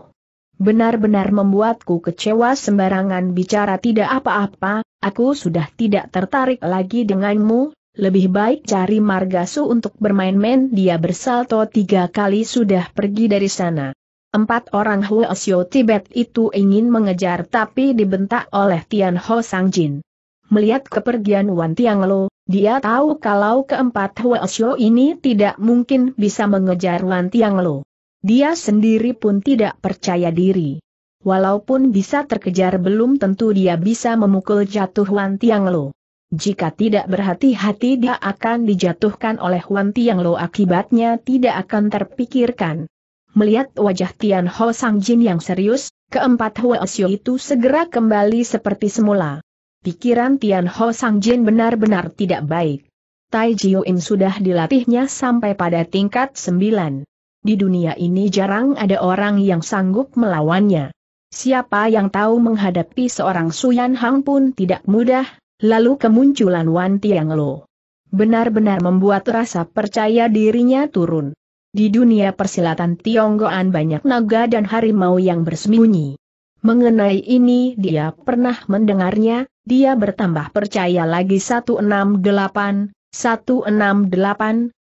Benar-benar membuatku kecewa sembarangan bicara tidak apa-apa, aku sudah tidak tertarik lagi denganmu, lebih baik cari Margasu untuk bermain-main dia bersalto tiga kali sudah pergi dari sana. Empat orang Huo Tibet itu ingin mengejar tapi dibentak oleh Tian Ho Sang Jin. Melihat kepergian Wan Tiang Lo, dia tahu kalau keempat Huo Huasyo ini tidak mungkin bisa mengejar Wan Tiang Lo. Dia sendiri pun tidak percaya diri. Walaupun bisa terkejar belum tentu dia bisa memukul jatuh Wan Tiang Lo. Jika tidak berhati-hati dia akan dijatuhkan oleh Wan Tiang Lo akibatnya tidak akan terpikirkan. Melihat wajah Tian Ho Sang Jin yang serius, keempat Huasyo itu segera kembali seperti semula. Pikiran Tian Ho Sang Jin benar-benar tidak baik. Tai Jiu Im sudah dilatihnya sampai pada tingkat 9. Di dunia ini jarang ada orang yang sanggup melawannya. Siapa yang tahu menghadapi seorang Suyan Hang pun tidak mudah, Lalu kemunculan Wan tiang lo, benar-benar membuat rasa percaya dirinya turun. Di dunia persilatan Tionggoan banyak naga dan harimau yang bersembunyi. Mengenai ini dia pernah mendengarnya, dia bertambah percaya lagi 168, 168, 168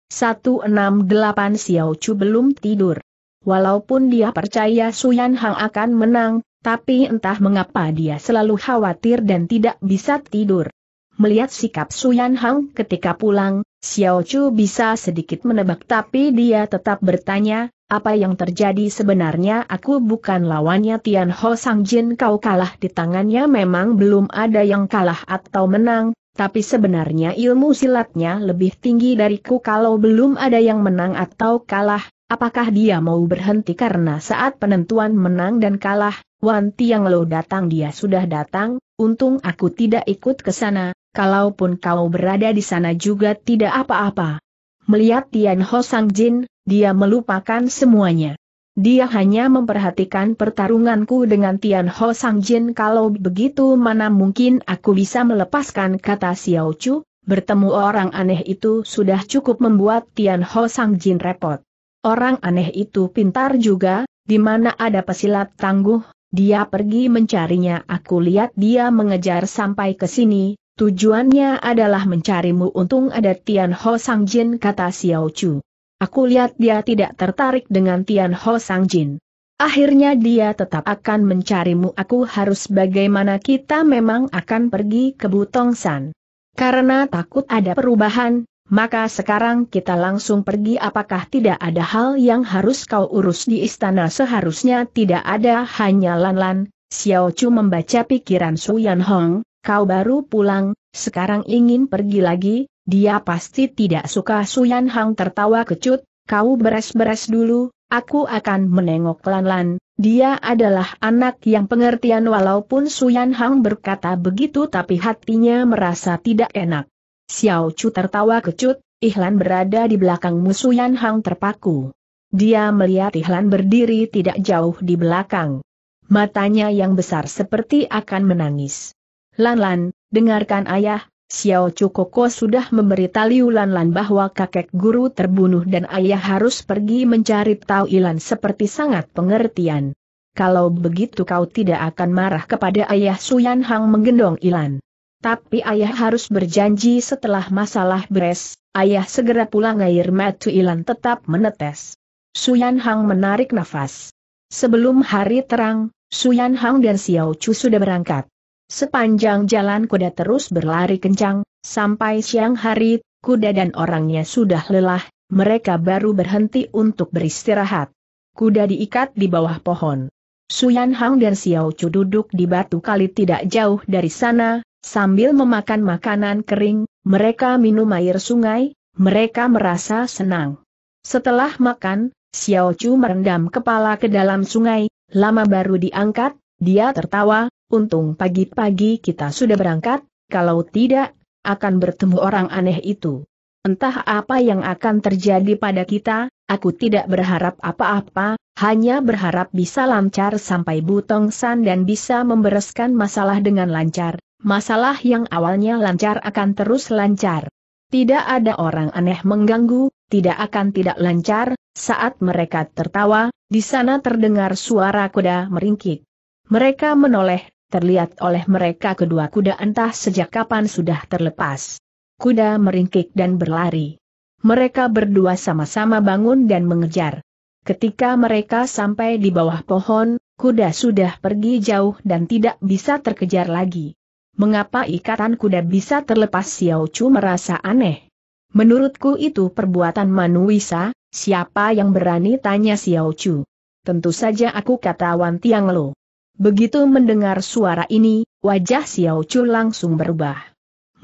Xiao Chu belum tidur. Walaupun dia percaya Suyan Hang akan menang, tapi entah mengapa dia selalu khawatir dan tidak bisa tidur. Melihat sikap Suyan Hang ketika pulang, Xiao Chu bisa sedikit menebak tapi dia tetap bertanya, apa yang terjadi sebenarnya aku bukan lawannya Tian Ho Sang Jin kau kalah di tangannya memang belum ada yang kalah atau menang, tapi sebenarnya ilmu silatnya lebih tinggi dariku kalau belum ada yang menang atau kalah, apakah dia mau berhenti karena saat penentuan menang dan kalah, Wan Tiang Lo datang dia sudah datang, untung aku tidak ikut ke sana, kalaupun kau berada di sana juga tidak apa-apa. Melihat Tian Ho Sang Jin, dia melupakan semuanya. Dia hanya memperhatikan pertarunganku dengan Tian Ho Sang Jin kalau begitu mana mungkin aku bisa melepaskan kata Xiao Chu, bertemu orang aneh itu sudah cukup membuat Tian Ho Sang Jin repot. Orang aneh itu pintar juga, di mana ada pesilat tangguh, dia pergi mencarinya aku lihat dia mengejar sampai ke sini, tujuannya adalah mencarimu untung ada Tian Ho Sang Jin kata Xiao Chu. Aku lihat dia tidak tertarik dengan Tian Ho Sang Jin. Akhirnya dia tetap akan mencarimu aku harus bagaimana kita memang akan pergi ke Butong San. Karena takut ada perubahan, maka sekarang kita langsung pergi apakah tidak ada hal yang harus kau urus di istana seharusnya tidak ada hanya Lan-Lan, Xiao Chu membaca pikiran Su Yan Hong, kau baru pulang, sekarang ingin pergi lagi, dia pasti tidak suka Su Yan Hong tertawa kecut, kau beres-beres dulu, aku akan menengok Lan-Lan, dia adalah anak yang pengertian walaupun Su Yan Hong berkata begitu tapi hatinya merasa tidak enak. Xiao Chu tertawa kecut, Ihlan berada di belakang musuh Yan Hang terpaku. Dia melihat Ihlan berdiri tidak jauh di belakang. Matanya yang besar seperti akan menangis. Lan-lan, dengarkan ayah, Xiao Chu Koko sudah memberitahu Liu Lan-lan bahwa kakek guru terbunuh dan ayah harus pergi mencari tahu Ilan seperti sangat pengertian. Kalau begitu kau tidak akan marah kepada ayah Suyan Hang menggendong Ilan. Tapi ayah harus berjanji setelah masalah beres, ayah segera pulang air mata Ilan tetap menetes. Suyan Hang menarik nafas. Sebelum hari terang, Suyan Hang dan Xiao Chu sudah berangkat. Sepanjang jalan kuda terus berlari kencang, sampai siang hari, kuda dan orangnya sudah lelah, mereka baru berhenti untuk beristirahat. Kuda diikat di bawah pohon. Suyan Hang dan Xiao Chu duduk di batu kali tidak jauh dari sana, Sambil memakan makanan kering, mereka minum air sungai, mereka merasa senang. Setelah makan, Xiao Chu merendam kepala ke dalam sungai, lama baru diangkat, dia tertawa, untung pagi-pagi kita sudah berangkat, kalau tidak, akan bertemu orang aneh itu. Entah apa yang akan terjadi pada kita, aku tidak berharap apa-apa, hanya berharap bisa lancar sampai Butong San dan bisa membereskan masalah dengan lancar, masalah yang awalnya lancar akan terus lancar. Tidak ada orang aneh mengganggu, tidak akan tidak lancar, saat mereka tertawa, di sana terdengar suara kuda meringkik. Mereka menoleh, terlihat oleh mereka kedua kuda entah sejak kapan sudah terlepas. Kuda meringkik dan berlari. Mereka berdua sama-sama bangun dan mengejar. Ketika mereka sampai di bawah pohon, kuda sudah pergi jauh dan tidak bisa terkejar lagi mengapa ikatan kuda bisa terlepas Xiao Chu merasa aneh. Menurutku itu perbuatan manusia, siapa yang berani tanya Xiao Chu. Tentu saja aku kata Wan Tiang Lo. Begitu mendengar suara ini, wajah Xiao Chu langsung berubah.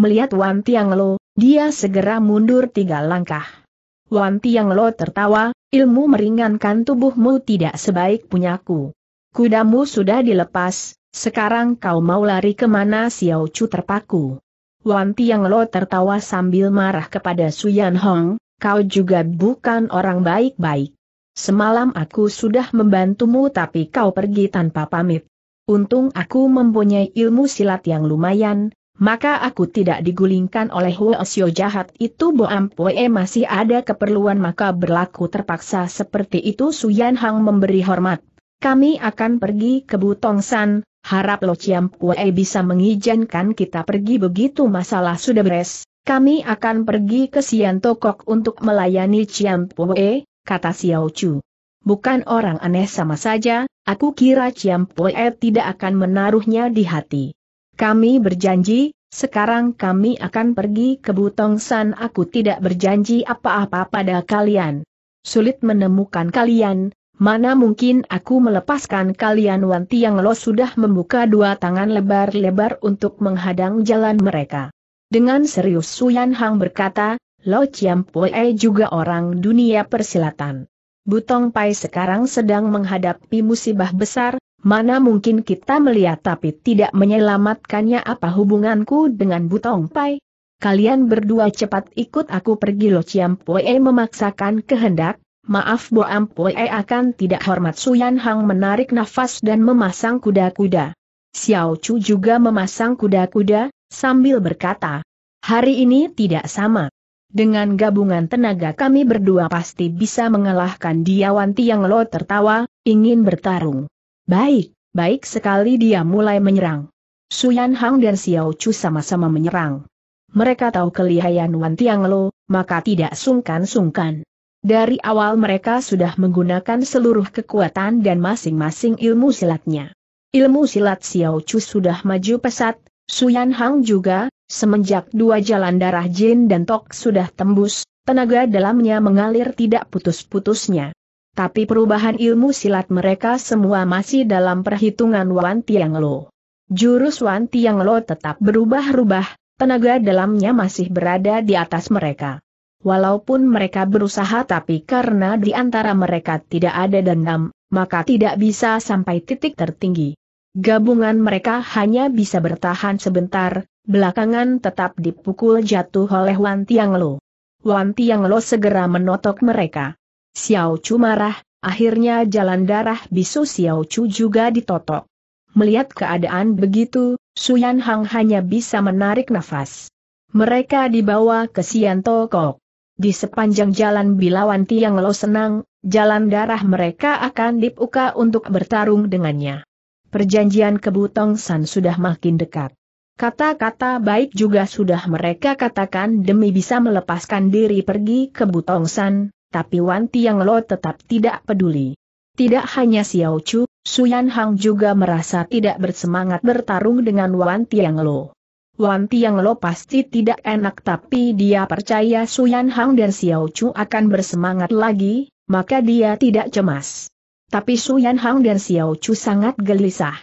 Melihat Wan Tiang Lo, dia segera mundur tiga langkah. Wan Tiang Lo tertawa, ilmu meringankan tubuhmu tidak sebaik punyaku. Kudamu sudah dilepas, sekarang kau mau lari kemana Xiao Chu terpaku. Wan Tiang Lo tertawa sambil marah kepada Suyan Hong, kau juga bukan orang baik-baik. Semalam aku sudah membantumu tapi kau pergi tanpa pamit. Untung aku mempunyai ilmu silat yang lumayan, maka aku tidak digulingkan oleh Huo Xiao jahat itu boam Pue masih ada keperluan maka berlaku terpaksa seperti itu Suyan Hong memberi hormat kami akan pergi ke Butongsan, harap Lo Chiam Pue bisa mengizinkan kita pergi begitu masalah sudah beres, kami akan pergi ke Siantokok untuk melayani Chiam Pue, kata Xiao Chu. Bukan orang aneh sama saja, aku kira Chiam Pue tidak akan menaruhnya di hati. Kami berjanji, sekarang kami akan pergi ke Butongsan aku tidak berjanji apa-apa pada kalian. Sulit menemukan kalian, Mana mungkin aku melepaskan kalian Wan Tiang Lo sudah membuka dua tangan lebar-lebar untuk menghadang jalan mereka. Dengan serius Suyan Hang berkata, Lo Chiam Pue juga orang dunia persilatan. Butong Pai sekarang sedang menghadapi musibah besar, mana mungkin kita melihat tapi tidak menyelamatkannya apa hubunganku dengan Butong Pai? Kalian berdua cepat ikut aku pergi Lo Chiam Pue memaksakan kehendak, Maaf Bo Ampue akan tidak hormat Suyan Hang menarik nafas dan memasang kuda-kuda. Xiao Chu juga memasang kuda-kuda, sambil berkata, hari ini tidak sama. Dengan gabungan tenaga kami berdua pasti bisa mengalahkan dia. yang Lo tertawa, ingin bertarung. Baik, baik sekali dia mulai menyerang. Suyan Hang dan Xiao Chu sama-sama menyerang. Mereka tahu kelihayan Wan Tianglo, Lo, maka tidak sungkan-sungkan. Dari awal mereka sudah menggunakan seluruh kekuatan dan masing-masing ilmu silatnya. Ilmu silat Xiao Chu sudah maju pesat, Suyan Hang juga, semenjak dua jalan darah Jin dan Tok sudah tembus, tenaga dalamnya mengalir tidak putus-putusnya. Tapi perubahan ilmu silat mereka semua masih dalam perhitungan Wan Tiang Lo. Jurus Wan Tiang Lo tetap berubah-ubah, tenaga dalamnya masih berada di atas mereka walaupun mereka berusaha tapi karena di antara mereka tidak ada dendam, maka tidak bisa sampai titik tertinggi. Gabungan mereka hanya bisa bertahan sebentar, belakangan tetap dipukul jatuh oleh Wan Tiang Lo. Wan Tiang Lo segera menotok mereka. Xiao Chu marah, akhirnya jalan darah bisu Xiao Chu juga ditotok. Melihat keadaan begitu, Suyan Hang hanya bisa menarik nafas. Mereka dibawa ke Sian Tokok. Di sepanjang jalan Bilawan Tiang Lo senang, jalan darah mereka akan dibuka untuk bertarung dengannya. Perjanjian Kebutong San sudah makin dekat. Kata-kata baik juga sudah mereka katakan demi bisa melepaskan diri pergi ke Butong San, tapi Wan Tiang Lo tetap tidak peduli. Tidak hanya Xiao Chu, Suyan Hang juga merasa tidak bersemangat bertarung dengan Wan Tiang Lo. Wan Tiang Lo pasti tidak enak tapi dia percaya Suyan Hang dan Xiao Chu akan bersemangat lagi, maka dia tidak cemas. Tapi Suyan Hang dan Xiao Chu sangat gelisah.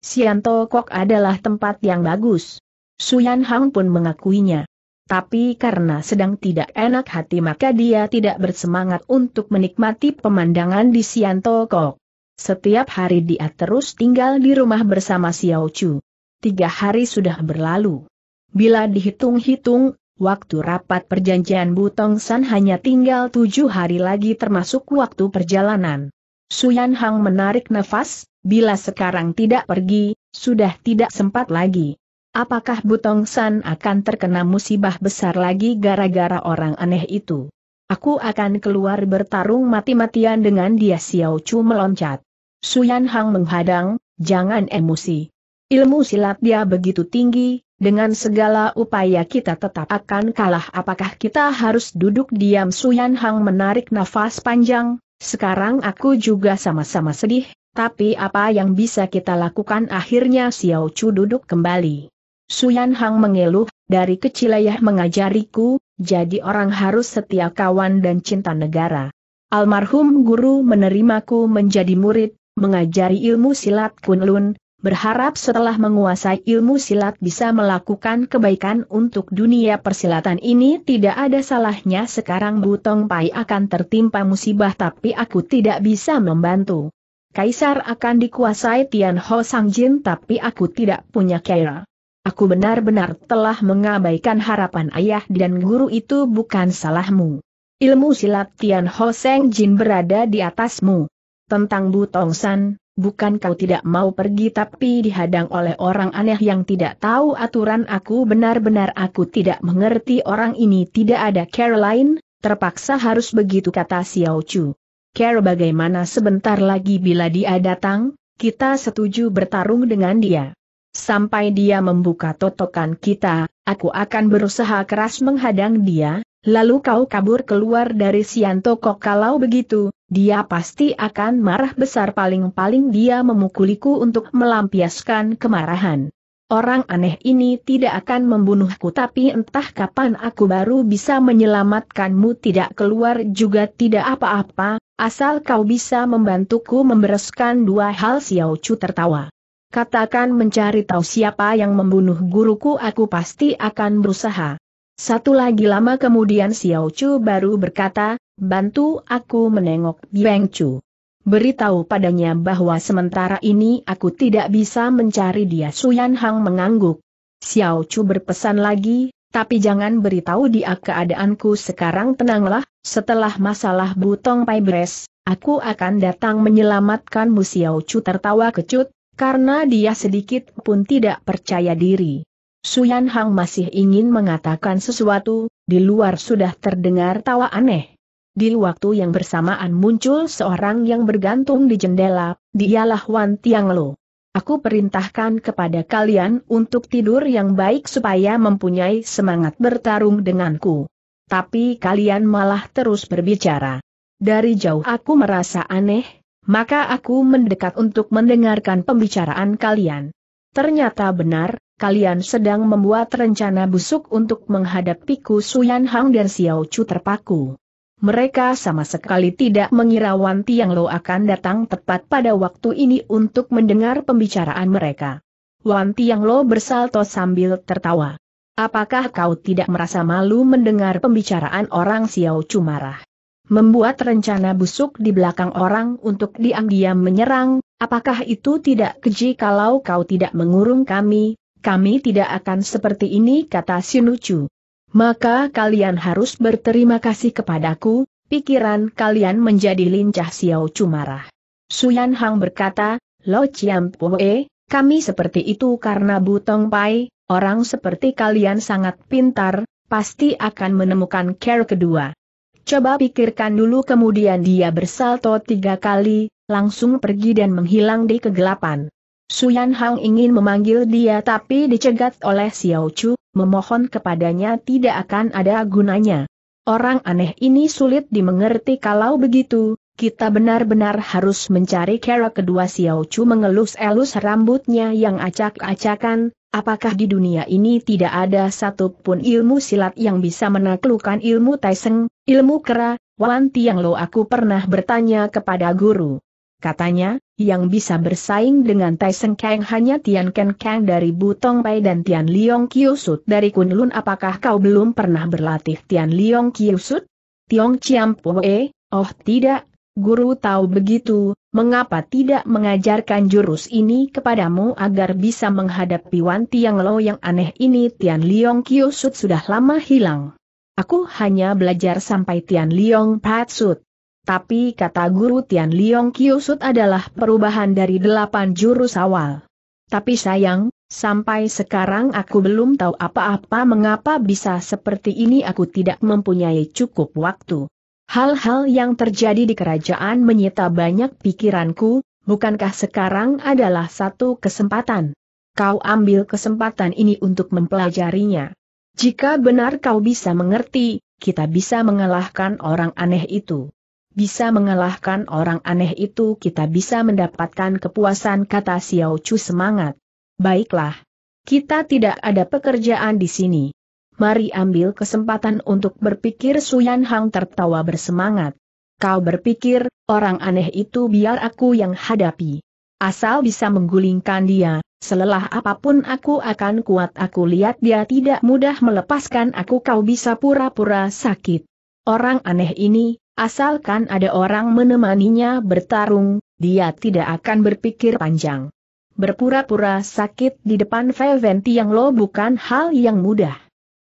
Sianto Kok adalah tempat yang bagus. Suyan Hang pun mengakuinya. Tapi karena sedang tidak enak hati maka dia tidak bersemangat untuk menikmati pemandangan di Sianto Kok. Setiap hari dia terus tinggal di rumah bersama Xiao Chu tiga hari sudah berlalu. Bila dihitung-hitung, Waktu rapat perjanjian Butong San hanya tinggal tujuh hari lagi termasuk waktu perjalanan. Suyan Hang menarik nafas, bila sekarang tidak pergi, sudah tidak sempat lagi. Apakah Butong San akan terkena musibah besar lagi gara-gara orang aneh itu? Aku akan keluar bertarung mati-matian dengan dia Xiao Chu meloncat. Suyan Hang menghadang, jangan emosi. Ilmu silat dia begitu tinggi, dengan segala upaya kita tetap akan kalah apakah kita harus duduk diam Suyan Hang menarik nafas panjang, sekarang aku juga sama-sama sedih, tapi apa yang bisa kita lakukan akhirnya Xiao Chu duduk kembali. Suyan Hang mengeluh, dari kecil ayah mengajariku, jadi orang harus setia kawan dan cinta negara. Almarhum guru menerimaku menjadi murid, mengajari ilmu silat kunlun, berharap setelah menguasai ilmu silat bisa melakukan kebaikan untuk dunia persilatan ini tidak ada salahnya sekarang Butong Pai akan tertimpa musibah tapi aku tidak bisa membantu. Kaisar akan dikuasai Tian Ho Sang Jin tapi aku tidak punya kera. Aku benar-benar telah mengabaikan harapan ayah dan guru itu bukan salahmu. Ilmu silat Tian Ho Sang Jin berada di atasmu. Tentang Butong San, bukan kau tidak mau pergi tapi dihadang oleh orang aneh yang tidak tahu aturan aku benar-benar aku tidak mengerti orang ini tidak ada Caroline, terpaksa harus begitu kata Xiao Chu. Care bagaimana sebentar lagi bila dia datang, kita setuju bertarung dengan dia. Sampai dia membuka totokan kita, aku akan berusaha keras menghadang dia, Lalu kau kabur keluar dari kok kalau begitu, dia pasti akan marah besar paling-paling dia memukuliku untuk melampiaskan kemarahan. Orang aneh ini tidak akan membunuhku tapi entah kapan aku baru bisa menyelamatkanmu tidak keluar juga tidak apa-apa, asal kau bisa membantuku membereskan dua hal Xiao Chu tertawa. Katakan mencari tahu siapa yang membunuh guruku aku pasti akan berusaha. Satu lagi lama kemudian Xiao Chu baru berkata, bantu aku menengok Biang Chu. Beritahu padanya bahwa sementara ini aku tidak bisa mencari dia Suyan Hang mengangguk. Xiao Chu berpesan lagi, tapi jangan beritahu dia keadaanku sekarang tenanglah, setelah masalah butong pai beres, aku akan datang menyelamatkanmu Xiao Chu tertawa kecut, karena dia sedikit pun tidak percaya diri. Suyan Hang masih ingin mengatakan sesuatu, di luar sudah terdengar tawa aneh. Di waktu yang bersamaan muncul seorang yang bergantung di jendela, dialah Wan Tiang Lo. Aku perintahkan kepada kalian untuk tidur yang baik supaya mempunyai semangat bertarung denganku. Tapi kalian malah terus berbicara. Dari jauh aku merasa aneh, maka aku mendekat untuk mendengarkan pembicaraan kalian. Ternyata benar, kalian sedang membuat rencana busuk untuk menghadapi Ku Suyan Hang dan Xiao Chu terpaku. Mereka sama sekali tidak mengira Wan Tiang Lo akan datang tepat pada waktu ini untuk mendengar pembicaraan mereka. Wan Tiang Lo bersalto sambil tertawa. Apakah kau tidak merasa malu mendengar pembicaraan orang Xiao Chu marah? Membuat rencana busuk di belakang orang untuk diam-diam menyerang, apakah itu tidak keji kalau kau tidak mengurung kami, kami tidak akan seperti ini kata Sinucu. Maka kalian harus berterima kasih kepadaku, pikiran kalian menjadi lincah Xiao Chu marah. Suyan Hang berkata, Lo Chiam Poe, kami seperti itu karena Butong Pai, orang seperti kalian sangat pintar, pasti akan menemukan care kedua. Coba pikirkan dulu kemudian dia bersalto tiga kali, langsung pergi dan menghilang di kegelapan. Suyan Hang ingin memanggil dia tapi dicegat oleh Xiao Chu, memohon kepadanya tidak akan ada gunanya. Orang aneh ini sulit dimengerti kalau begitu, kita benar-benar harus mencari cara kedua Xiao Chu mengelus-elus rambutnya yang acak-acakan, apakah di dunia ini tidak ada satupun ilmu silat yang bisa menaklukkan ilmu Taiseng, ilmu kera, Wan Tiang Lo aku pernah bertanya kepada guru. Katanya, yang bisa bersaing dengan Tyson Kang hanya Tian Ken Kang dari Butong Pai dan Tian Liong Kiusut dari Kunlun. Apakah kau belum pernah berlatih Tian Liong Kiusut? Tiong Chiam Poe, oh tidak, guru tahu begitu, mengapa tidak mengajarkan jurus ini kepadamu agar bisa menghadapi Wan Tiang Lo yang aneh ini Tian Liong Kiusut sudah lama hilang. Aku hanya belajar sampai Tian Liong Patsut. Tapi kata guru Tian Liong Kiusut adalah perubahan dari delapan jurus awal. Tapi sayang, sampai sekarang aku belum tahu apa-apa mengapa bisa seperti ini aku tidak mempunyai cukup waktu. Hal-hal yang terjadi di kerajaan menyita banyak pikiranku, bukankah sekarang adalah satu kesempatan? Kau ambil kesempatan ini untuk mempelajarinya. Jika benar kau bisa mengerti, kita bisa mengalahkan orang aneh itu bisa mengalahkan orang aneh itu kita bisa mendapatkan kepuasan kata Xiao Chu semangat. Baiklah. Kita tidak ada pekerjaan di sini. Mari ambil kesempatan untuk berpikir Suyan Hang tertawa bersemangat. Kau berpikir, orang aneh itu biar aku yang hadapi. Asal bisa menggulingkan dia, Selelah apapun aku akan kuat aku lihat dia tidak mudah melepaskan aku kau bisa pura-pura sakit. Orang aneh ini, Asalkan ada orang menemaninya bertarung, dia tidak akan berpikir panjang. Berpura-pura sakit di depan Feventi yang lo bukan hal yang mudah.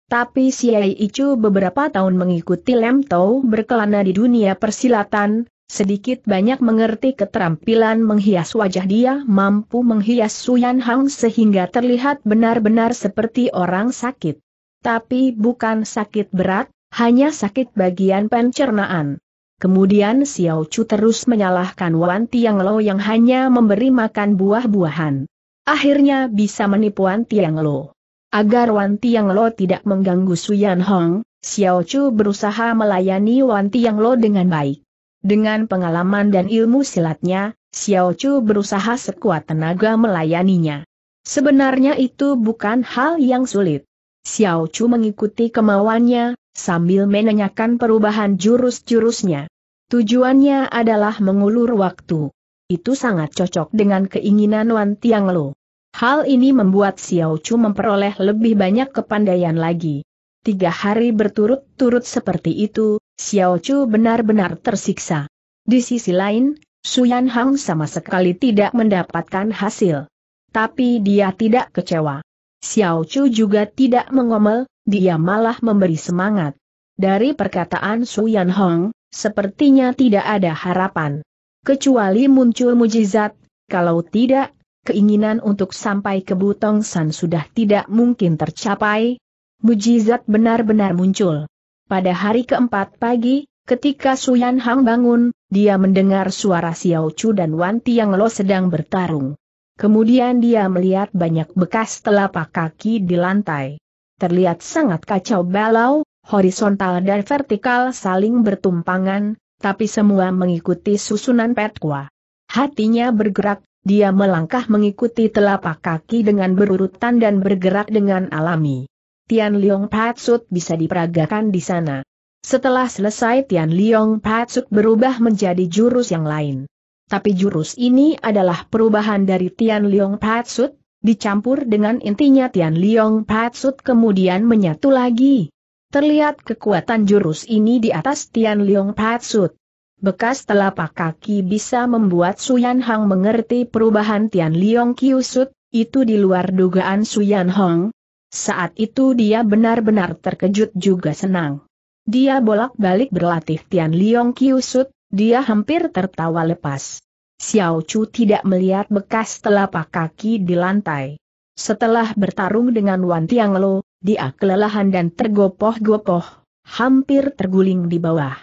Tapi Yai Icu beberapa tahun mengikuti Lemto berkelana di dunia persilatan, sedikit banyak mengerti keterampilan menghias wajah dia mampu menghias Suyan Hang sehingga terlihat benar-benar seperti orang sakit. Tapi bukan sakit berat, hanya sakit bagian pencernaan. Kemudian Xiao Chu terus menyalahkan Wan Tiang Lo yang hanya memberi makan buah-buahan. Akhirnya bisa menipu Wan Tiang Lo. Agar Wan Tiang Lo tidak mengganggu Suyan Hong, Xiao Chu berusaha melayani Wan Tiang Lo dengan baik. Dengan pengalaman dan ilmu silatnya, Xiao Chu berusaha sekuat tenaga melayaninya. Sebenarnya itu bukan hal yang sulit. Xiao Chu mengikuti kemauannya, sambil menanyakan perubahan jurus-jurusnya. Tujuannya adalah mengulur waktu. Itu sangat cocok dengan keinginan Wan Tiang Lo. Hal ini membuat Xiao Chu memperoleh lebih banyak kepandaian lagi. Tiga hari berturut-turut seperti itu, Xiao Chu benar-benar tersiksa. Di sisi lain, Suyan Hang sama sekali tidak mendapatkan hasil. Tapi dia tidak kecewa. Xiao Chu juga tidak mengomel, dia malah memberi semangat. Dari perkataan Su Yan Hong, sepertinya tidak ada harapan. Kecuali muncul mujizat, kalau tidak, keinginan untuk sampai ke Butong San sudah tidak mungkin tercapai. Mujizat benar-benar muncul. Pada hari keempat pagi, ketika Suyan Hang bangun, dia mendengar suara Xiao Chu dan Wan Tiang Lo sedang bertarung. Kemudian dia melihat banyak bekas telapak kaki di lantai terlihat sangat kacau balau, horizontal dan vertikal saling bertumpangan, tapi semua mengikuti susunan petua. Hatinya bergerak, dia melangkah mengikuti telapak kaki dengan berurutan dan bergerak dengan alami. Tian Liong Patsut bisa diperagakan di sana. Setelah selesai Tian Liong Patsut berubah menjadi jurus yang lain. Tapi jurus ini adalah perubahan dari Tian Liong Patsut, dicampur dengan intinya Tian Liong Patsut kemudian menyatu lagi. Terlihat kekuatan jurus ini di atas Tian Liong Patsut. Bekas telapak kaki bisa membuat Suyan Hong mengerti perubahan Tian Liong Kiusut, itu di luar dugaan Suyan Hong. Saat itu dia benar-benar terkejut juga senang. Dia bolak-balik berlatih Tian Liong Kiusut, dia hampir tertawa lepas. Xiao Chu tidak melihat bekas telapak kaki di lantai. Setelah bertarung dengan Wan Tianglo, dia kelelahan dan tergopoh-gopoh, hampir terguling di bawah.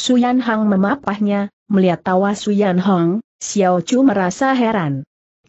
Suyan Hang memapahnya, melihat tawa Suyan Hang, Xiao Chu merasa heran.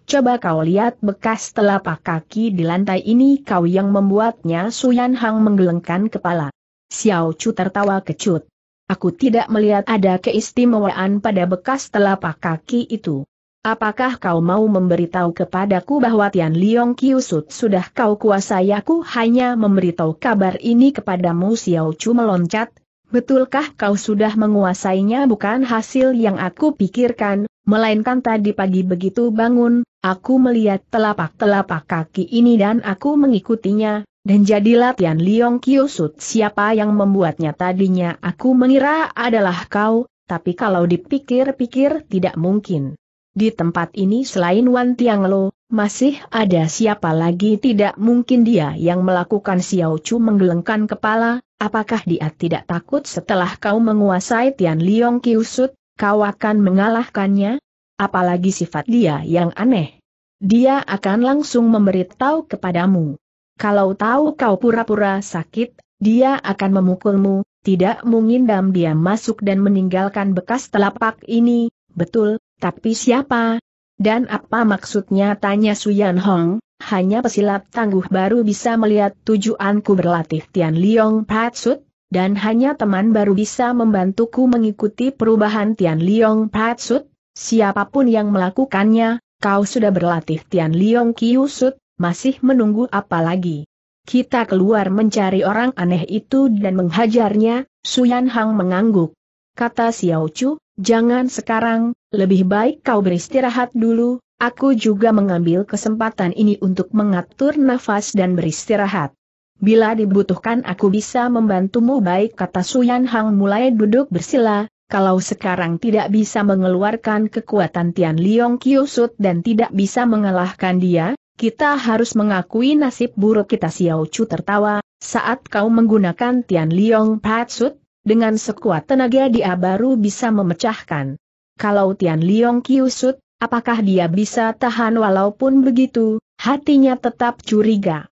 Coba kau lihat bekas telapak kaki di lantai ini kau yang membuatnya Suyan Hang menggelengkan kepala. Xiao Chu tertawa kecut. Aku tidak melihat ada keistimewaan pada bekas telapak kaki itu. Apakah kau mau memberitahu kepadaku bahwa Tian Liong Kiusut sudah kau kuasai aku hanya memberitahu kabar ini kepadamu Xiao Chu meloncat? Betulkah kau sudah menguasainya bukan hasil yang aku pikirkan, melainkan tadi pagi begitu bangun, aku melihat telapak-telapak kaki ini dan aku mengikutinya, dan jadilah Tian Liong Kiusut siapa yang membuatnya tadinya aku mengira adalah kau, tapi kalau dipikir-pikir tidak mungkin. Di tempat ini selain Wan Tiang Lo, masih ada siapa lagi tidak mungkin dia yang melakukan Xiao Chu menggelengkan kepala, apakah dia tidak takut setelah kau menguasai Tian Liong Kiusut, kau akan mengalahkannya? Apalagi sifat dia yang aneh. Dia akan langsung memberitahu kepadamu. Kalau tahu kau pura-pura sakit, dia akan memukulmu, tidak mungkin dam dia masuk dan meninggalkan bekas telapak ini, betul, tapi siapa? Dan apa maksudnya tanya Suyan Hong, hanya pesilat tangguh baru bisa melihat tujuanku berlatih Tian Liong Patsut, dan hanya teman baru bisa membantuku mengikuti perubahan Tian Liong Patsut, siapapun yang melakukannya, kau sudah berlatih Tian Liong Kiusut, masih menunggu apa lagi? Kita keluar mencari orang aneh itu dan menghajarnya, Suyan Hang mengangguk. Kata Xiao Chu, jangan sekarang, lebih baik kau beristirahat dulu, aku juga mengambil kesempatan ini untuk mengatur nafas dan beristirahat. Bila dibutuhkan aku bisa membantumu baik kata Suyan Hang mulai duduk bersila, kalau sekarang tidak bisa mengeluarkan kekuatan Tian Liong Kiyosut dan tidak bisa mengalahkan dia, kita harus mengakui nasib buruk kita Xiao Chu tertawa, saat kau menggunakan Tian Liong Patsut, dengan sekuat tenaga dia baru bisa memecahkan. Kalau Tian Liong Kiusut, apakah dia bisa tahan walaupun begitu, hatinya tetap curiga.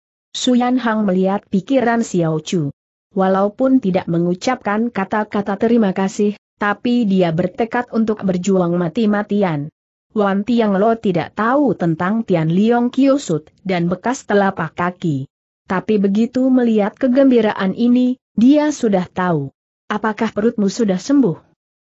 Yan Hang melihat pikiran Xiao Chu. Walaupun tidak mengucapkan kata-kata terima kasih, tapi dia bertekad untuk berjuang mati-matian. Wan Tiang Lo tidak tahu tentang Tian Liong Kiosut dan bekas telapak kaki. Tapi begitu melihat kegembiraan ini, dia sudah tahu. Apakah perutmu sudah sembuh?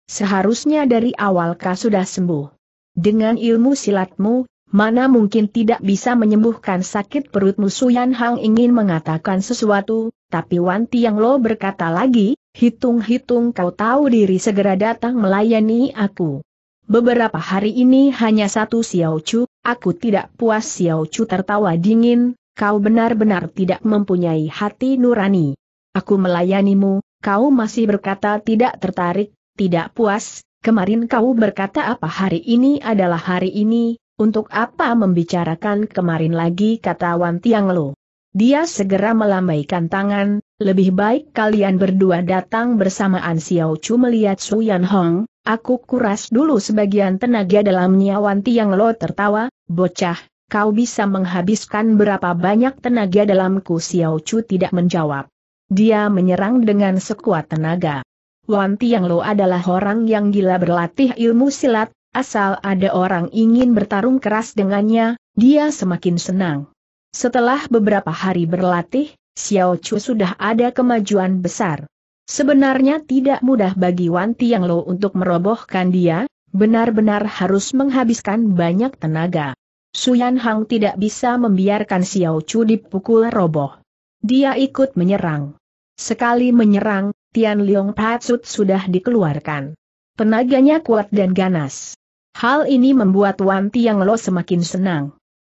Seharusnya dari awal kau sudah sembuh. Dengan ilmu silatmu, mana mungkin tidak bisa menyembuhkan sakit perutmu Suyan Hang ingin mengatakan sesuatu, tapi Wan Tiang Lo berkata lagi, hitung-hitung kau tahu diri segera datang melayani aku. Beberapa hari ini hanya satu Xiao Chu, aku tidak puas Xiao Chu tertawa dingin, kau benar-benar tidak mempunyai hati nurani. Aku melayanimu, kau masih berkata tidak tertarik, tidak puas, kemarin kau berkata apa hari ini adalah hari ini, untuk apa membicarakan kemarin lagi kata Wan Tianglu. Dia segera melambaikan tangan, lebih baik kalian berdua datang bersamaan Xiao Chu melihat Su Yan Hong, aku kuras dulu sebagian tenaga dalamnya. nyawan tiang lo tertawa, bocah, kau bisa menghabiskan berapa banyak tenaga dalamku Xiao Chu tidak menjawab. Dia menyerang dengan sekuat tenaga. Wan Tiang Lo adalah orang yang gila berlatih ilmu silat, asal ada orang ingin bertarung keras dengannya, dia semakin senang. Setelah beberapa hari berlatih, Xiao Chu sudah ada kemajuan besar. Sebenarnya tidak mudah bagi Wan Tiang Lo untuk merobohkan dia, benar-benar harus menghabiskan banyak tenaga. Suyan Hang tidak bisa membiarkan Xiao Chu dipukul roboh. Dia ikut menyerang. Sekali menyerang, Tian Liong Patsut sudah dikeluarkan. Tenaganya kuat dan ganas. Hal ini membuat Wan Tiang Lo semakin senang.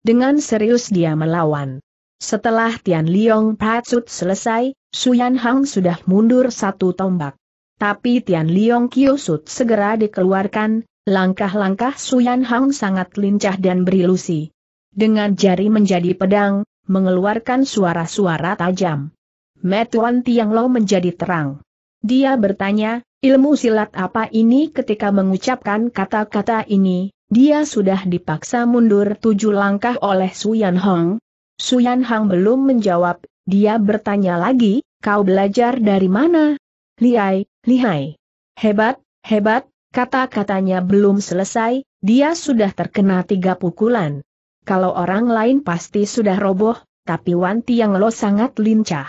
Dengan serius dia melawan. Setelah Tian Liong Patsut selesai, Suyan Hang sudah mundur satu tombak. Tapi Tian Liong Kiosut segera dikeluarkan, langkah-langkah Suyan Hang sangat lincah dan berilusi. Dengan jari menjadi pedang, mengeluarkan suara-suara tajam. Metuan Tiang Lo menjadi terang. Dia bertanya, ilmu silat apa ini ketika mengucapkan kata-kata ini, dia sudah dipaksa mundur tujuh langkah oleh Suyan Hong. Suyan Hong belum menjawab, dia bertanya lagi, kau belajar dari mana? Liai, lihai. Hebat, hebat, kata-katanya belum selesai, dia sudah terkena tiga pukulan. Kalau orang lain pasti sudah roboh, tapi Wan Tiang Lo sangat lincah.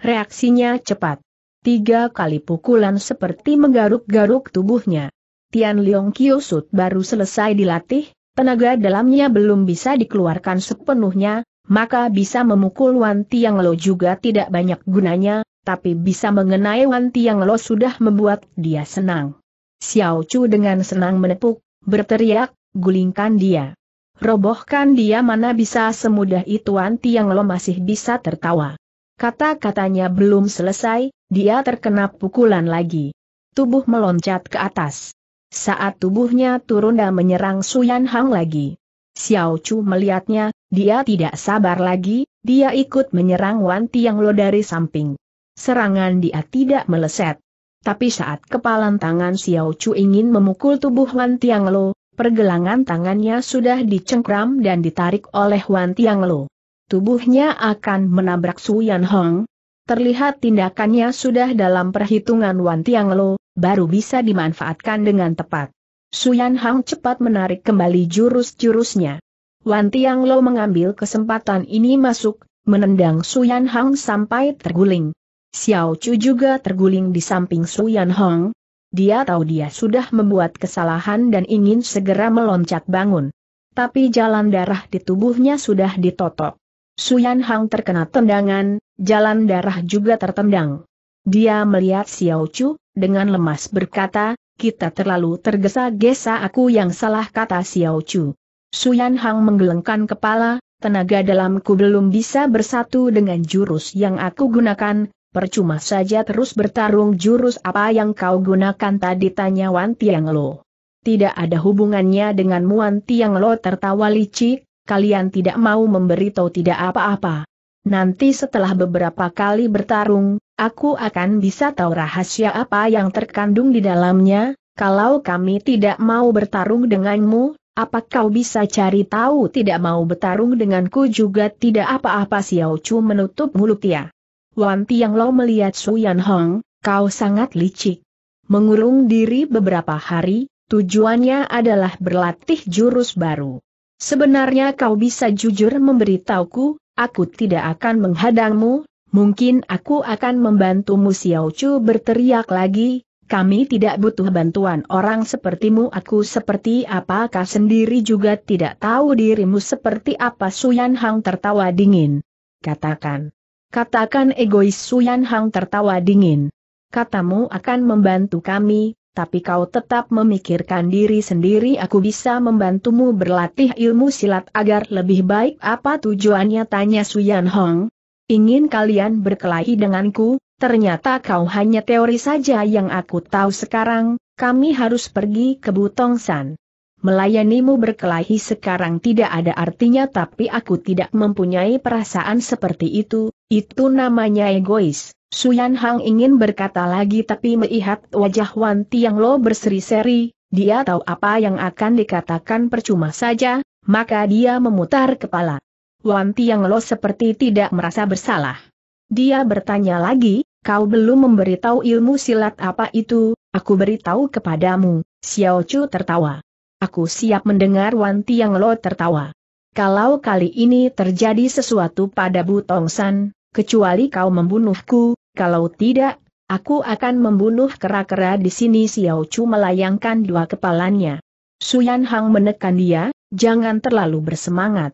Reaksinya cepat. Tiga kali pukulan seperti menggaruk-garuk tubuhnya. Tian Leong Kiosut baru selesai dilatih, tenaga dalamnya belum bisa dikeluarkan sepenuhnya, maka bisa memukul Wan Tiang Lo juga tidak banyak gunanya, tapi bisa mengenai Wan Tiang Lo sudah membuat dia senang. Xiao Chu dengan senang menepuk, berteriak, gulingkan dia. Robohkan dia mana bisa semudah itu Wan Tiang Lo masih bisa tertawa. Kata-katanya belum selesai, dia terkena pukulan lagi. Tubuh meloncat ke atas. Saat tubuhnya turun dan menyerang Suyan Hang lagi. Xiao Chu melihatnya, dia tidak sabar lagi, dia ikut menyerang Wan Tiang Lo dari samping. Serangan dia tidak meleset. Tapi saat kepalan tangan Xiao Chu ingin memukul tubuh Wan Tiang Lo, pergelangan tangannya sudah dicengkram dan ditarik oleh Wan Tiang Lo. Tubuhnya akan menabrak Su Yan Hong, Terlihat tindakannya sudah dalam perhitungan Wan Tiang Lo, baru bisa dimanfaatkan dengan tepat. Suyan Hang cepat menarik kembali jurus-jurusnya. Wan Tiang Lo mengambil kesempatan ini masuk, menendang Suyan Hang sampai terguling. Xiao Chu juga terguling di samping Suyan Hang. Dia tahu dia sudah membuat kesalahan dan ingin segera meloncat bangun. Tapi jalan darah di tubuhnya sudah ditotok. Suyan Hang terkena tendangan, jalan darah juga tertendang. Dia melihat Xiao Chu, dengan lemas berkata, kita terlalu tergesa-gesa aku yang salah kata Xiao Chu. Suyan Hang menggelengkan kepala, tenaga dalamku belum bisa bersatu dengan jurus yang aku gunakan, percuma saja terus bertarung jurus apa yang kau gunakan tadi tanya Wan Tiang Lo. Tidak ada hubungannya dengan Muan Tiang Lo tertawa licik, kalian tidak mau memberitahu tidak apa-apa nanti setelah beberapa kali bertarung, aku akan bisa tahu rahasia apa yang terkandung di dalamnya, kalau kami tidak mau bertarung denganmu, apa kau bisa cari tahu tidak mau bertarung denganku juga tidak apa-apa Xiao Chu menutup mulutnya. Wan Tiang Lo melihat Su Yan Hong, kau sangat licik. Mengurung diri beberapa hari, tujuannya adalah berlatih jurus baru. Sebenarnya kau bisa jujur memberitahuku, aku tidak akan menghadangmu, mungkin aku akan membantumu Xiao Chu berteriak lagi, kami tidak butuh bantuan orang sepertimu aku seperti apakah sendiri juga tidak tahu dirimu seperti apa Suyan Hang tertawa dingin. Katakan. Katakan egois Suyan Hang tertawa dingin. Katamu akan membantu kami, tapi kau tetap memikirkan diri sendiri aku bisa membantumu berlatih ilmu silat agar lebih baik apa tujuannya tanya Suyan Hong. Ingin kalian berkelahi denganku, ternyata kau hanya teori saja yang aku tahu sekarang, kami harus pergi ke Butongsan. Melayanimu berkelahi sekarang tidak ada artinya tapi aku tidak mempunyai perasaan seperti itu, itu namanya egois. Suyan Hang ingin berkata lagi tapi melihat wajah Wan Tiang Lo berseri-seri, dia tahu apa yang akan dikatakan percuma saja, maka dia memutar kepala. Wan Tiang Lo seperti tidak merasa bersalah. Dia bertanya lagi, kau belum memberitahu ilmu silat apa itu, aku beritahu kepadamu, Xiao Chu tertawa. Aku siap mendengar Wan Tiang Lo tertawa. Kalau kali ini terjadi sesuatu pada Bu Tong San, kecuali kau membunuhku, kalau tidak, aku akan membunuh kera-kera di sini Xiao Chu melayangkan dua kepalanya. Suyan Hang menekan dia, jangan terlalu bersemangat.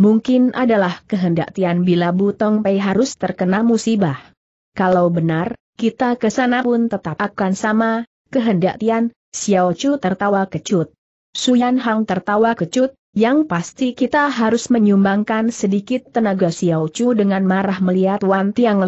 Mungkin adalah kehendak Tian bila Butong Pei harus terkena musibah. Kalau benar, kita ke sana pun tetap akan sama, kehendak Tian, Xiao Chu tertawa kecut. Suyan Hang tertawa kecut, yang pasti kita harus menyumbangkan sedikit tenaga Xiao Chu dengan marah melihat Wan Tiang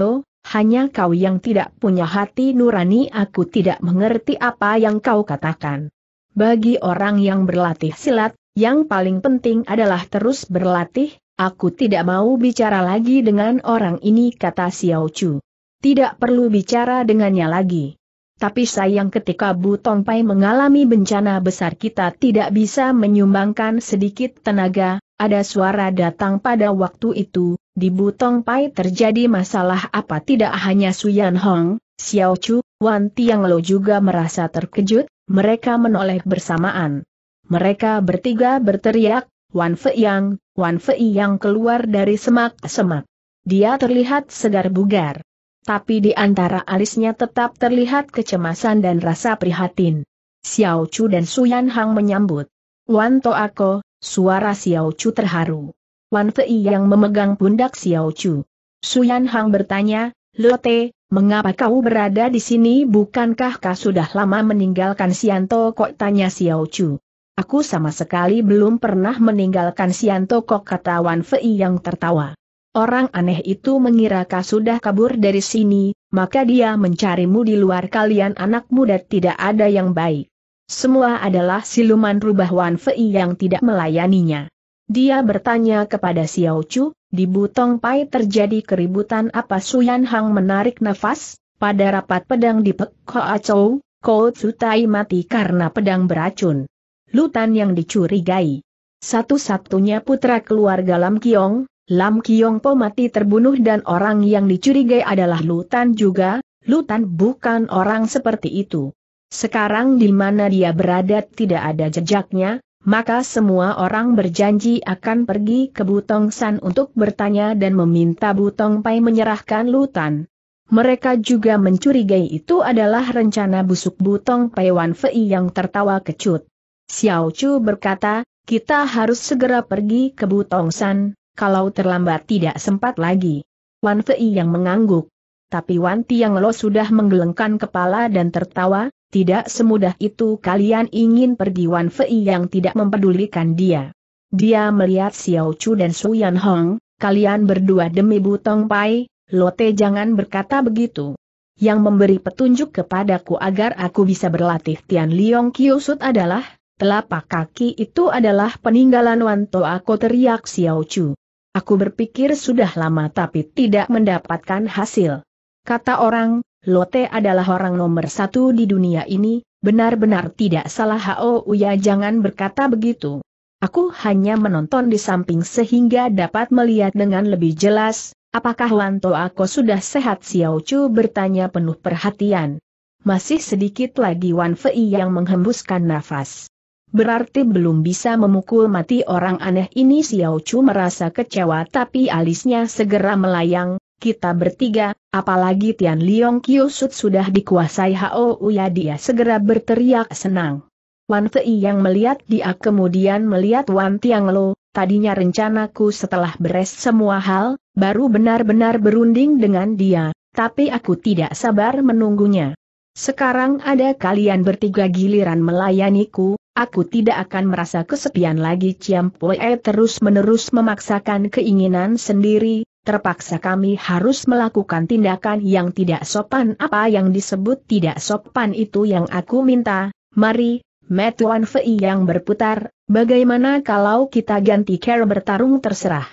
hanya kau yang tidak punya hati nurani aku tidak mengerti apa yang kau katakan. Bagi orang yang berlatih silat, yang paling penting adalah terus berlatih, aku tidak mau bicara lagi dengan orang ini kata Xiao Chu. Tidak perlu bicara dengannya lagi. Tapi sayang ketika Bu Tongpai mengalami bencana besar kita tidak bisa menyumbangkan sedikit tenaga, ada suara datang pada waktu itu, di Butong Pai terjadi masalah apa tidak hanya Su Yan Hong, Xiao Chu, Wan Tiang Lo juga merasa terkejut, mereka menoleh bersamaan. Mereka bertiga berteriak, Wan Fei Yang, Wan Fei Yang keluar dari semak-semak. Dia terlihat segar bugar. Tapi di antara alisnya tetap terlihat kecemasan dan rasa prihatin. Xiao Chu dan Su Yan Hong menyambut. Wan To Ako, Suara Xiao Chu terharu. Wan Fei yang memegang pundak Xiao Chu. Suyan Hang bertanya, Lote, mengapa kau berada di sini bukankah kau sudah lama meninggalkan Sianto kok tanya Xiao Chu. Aku sama sekali belum pernah meninggalkan Sianto kok kata Wan Fei yang tertawa. Orang aneh itu mengira kau sudah kabur dari sini, maka dia mencarimu di luar kalian anak muda tidak ada yang baik. Semua adalah siluman rubah Wan Fei yang tidak melayaninya. Dia bertanya kepada Xiao Chu, di Butong Pai terjadi keributan apa Suyan Hang menarik nafas, pada rapat pedang di Pek Hoa Chow, Kou Tsutai mati karena pedang beracun. Lutan yang dicurigai. Satu-satunya putra keluarga Lam Kiong, Lam Kiong Po mati terbunuh dan orang yang dicurigai adalah Lutan juga, Lutan bukan orang seperti itu. Sekarang di mana dia berada tidak ada jejaknya, maka semua orang berjanji akan pergi ke Butong San untuk bertanya dan meminta Butong Pai menyerahkan Lutan. Mereka juga mencurigai itu adalah rencana busuk Butong Pai Wan Fei yang tertawa kecut. Xiao Chu berkata, kita harus segera pergi ke Butong San, kalau terlambat tidak sempat lagi. Wan Fei yang mengangguk. Tapi Wan Tiang Lo sudah menggelengkan kepala dan tertawa, tidak semudah itu kalian ingin pergi Wan Fei yang tidak mempedulikan dia. Dia melihat Xiao Chu dan Su Yan Hong, kalian berdua demi Butong Pai, Lote jangan berkata begitu. Yang memberi petunjuk kepadaku agar aku bisa berlatih Tian Liong Kiusut adalah, telapak kaki itu adalah peninggalan Wan To aku teriak Xiao Chu. Aku berpikir sudah lama tapi tidak mendapatkan hasil. Kata orang, Lote adalah orang nomor satu di dunia ini, benar-benar tidak salah Hao Uya jangan berkata begitu. Aku hanya menonton di samping sehingga dapat melihat dengan lebih jelas, apakah Wanto Ako sudah sehat Xiao Chu bertanya penuh perhatian. Masih sedikit lagi Wan Fei yang menghembuskan nafas. Berarti belum bisa memukul mati orang aneh ini Xiao Chu merasa kecewa tapi alisnya segera melayang, kita bertiga, apalagi Tian Liong Kiusut sudah dikuasai Hao Uya dia segera berteriak senang. Wan Fei yang melihat dia kemudian melihat Wan Tiang Lo, tadinya rencanaku setelah beres semua hal, baru benar-benar berunding dengan dia, tapi aku tidak sabar menunggunya. Sekarang ada kalian bertiga giliran melayaniku, Aku tidak akan merasa kesepian lagi Ciam Poe terus-menerus memaksakan keinginan sendiri, terpaksa kami harus melakukan tindakan yang tidak sopan. Apa yang disebut tidak sopan itu yang aku minta, mari, Metuan Fei yang berputar, bagaimana kalau kita ganti care bertarung terserah.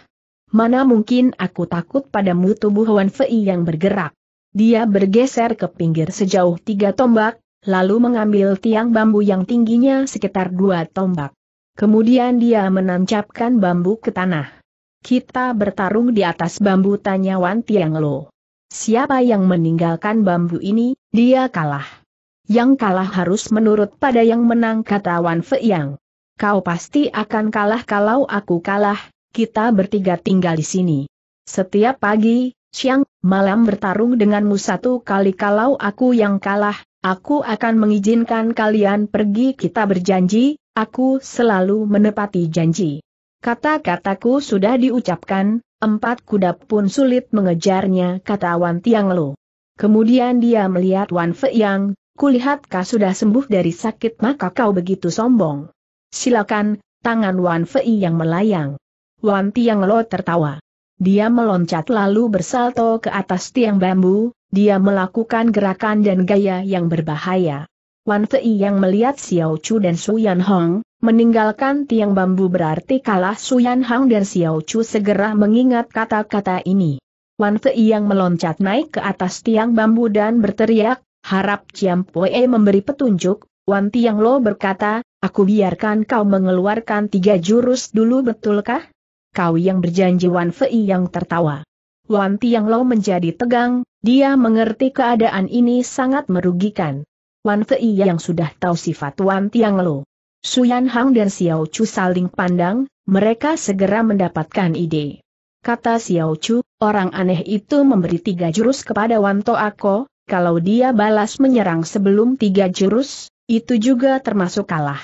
Mana mungkin aku takut padamu tubuh Wan Fei yang bergerak. Dia bergeser ke pinggir sejauh tiga tombak, lalu mengambil tiang bambu yang tingginya sekitar dua tombak. Kemudian dia menancapkan bambu ke tanah. Kita bertarung di atas bambu tanya Wan Tiang Lo. Siapa yang meninggalkan bambu ini, dia kalah. Yang kalah harus menurut pada yang menang kata Wan Yang. Kau pasti akan kalah kalau aku kalah, kita bertiga tinggal di sini. Setiap pagi, siang, malam bertarung denganmu satu kali kalau aku yang kalah, aku akan mengizinkan kalian pergi kita berjanji, aku selalu menepati janji. Kata-kataku sudah diucapkan, empat kuda pun sulit mengejarnya kata Wan Tiang Lo. Kemudian dia melihat Wan Fei Yang, kulihat kau sudah sembuh dari sakit maka kau begitu sombong. Silakan, tangan Wan Fei yang melayang. Wan Tiang Lo tertawa. Dia meloncat lalu bersalto ke atas tiang bambu, dia melakukan gerakan dan gaya yang berbahaya. Wan Fei yang melihat Xiao Chu dan Su Yan Hong, meninggalkan tiang bambu berarti kalah Su Yan Hong dan Xiao Chu segera mengingat kata-kata ini. Wan Fei yang meloncat naik ke atas tiang bambu dan berteriak, harap Ciam Poe memberi petunjuk, Wan Tiang Lo berkata, aku biarkan kau mengeluarkan tiga jurus dulu betulkah? Kau yang berjanji Wan Fei yang tertawa. Wan Tiang Lo menjadi tegang, dia mengerti keadaan ini sangat merugikan. Wan Fei yang sudah tahu sifat Wan Tiang Lo. Suyan Hang dan Xiao Chu saling pandang, mereka segera mendapatkan ide. Kata Xiao Chu, orang aneh itu memberi tiga jurus kepada Wan Toako, kalau dia balas menyerang sebelum tiga jurus, itu juga termasuk kalah.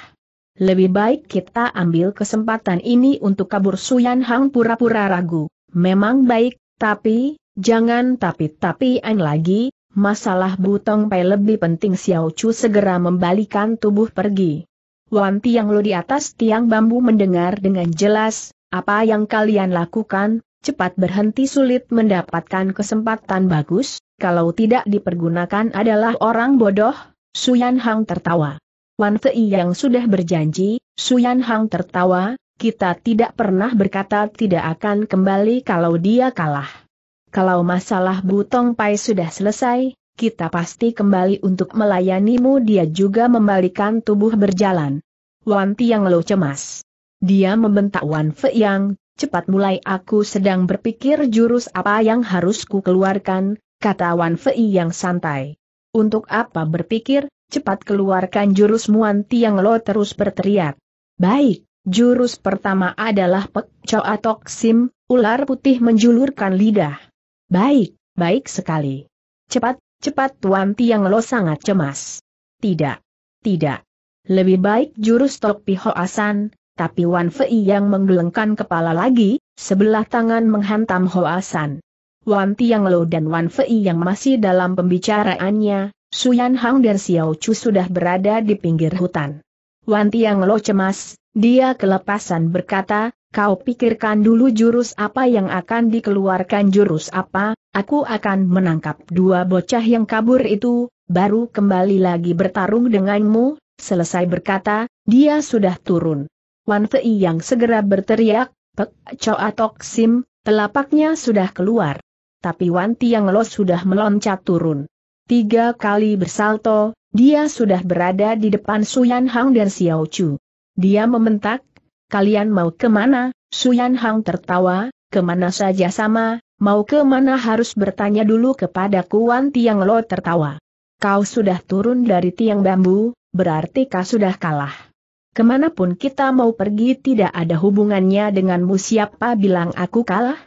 Lebih baik kita ambil kesempatan ini untuk kabur Suyan Hang pura-pura ragu. Memang baik, tapi, jangan tapi-tapian lagi, masalah Butong Pai lebih penting Xiao Chu segera membalikan tubuh pergi. Wan Tiang Lu di atas tiang bambu mendengar dengan jelas, apa yang kalian lakukan, cepat berhenti sulit mendapatkan kesempatan bagus, kalau tidak dipergunakan adalah orang bodoh, Suyan Hang tertawa. Wan Fei yang sudah berjanji, Suyan Hang tertawa, kita tidak pernah berkata tidak akan kembali kalau dia kalah. Kalau masalah Butong Pai sudah selesai, kita pasti kembali untuk melayanimu dia juga membalikan tubuh berjalan. Wan Tiang Lo cemas. Dia membentak Wan Fe Yang, cepat mulai aku sedang berpikir jurus apa yang harus ku keluarkan, kata Wan Fe yang santai. Untuk apa berpikir, cepat keluarkan jurus Wan Tiang Lo terus berteriak. Baik, jurus pertama adalah Pek Choa Tok Sim, ular putih menjulurkan lidah. Baik, baik sekali. Cepat, cepat Tuan Tiang Lo sangat cemas. Tidak, tidak. Lebih baik jurus Tok Piho Asan, tapi Wan Fei yang menggelengkan kepala lagi, sebelah tangan menghantam Hoasan. Wan Tiang Lo dan Wan Fei yang masih dalam pembicaraannya, Suyan Hang dan Xiao Chu sudah berada di pinggir hutan. Wan Tiang Lo cemas, dia kelepasan berkata, kau pikirkan dulu jurus apa yang akan dikeluarkan jurus apa, aku akan menangkap dua bocah yang kabur itu, baru kembali lagi bertarung denganmu, selesai berkata, dia sudah turun. Wan Fei yang segera berteriak, Pek Choa Tok Sim, telapaknya sudah keluar. Tapi Wan Tiang Lo sudah meloncat turun. Tiga kali bersalto, dia sudah berada di depan Suyan Hang dan Xiao Chu. Dia membentak, Kalian mau kemana? Suyan Hang tertawa, kemana saja sama, mau kemana harus bertanya dulu kepada Kuan Tiang Lo tertawa. Kau sudah turun dari tiang bambu, berarti kau sudah kalah. Kemanapun kita mau pergi tidak ada hubungannya denganmu siapa bilang aku kalah?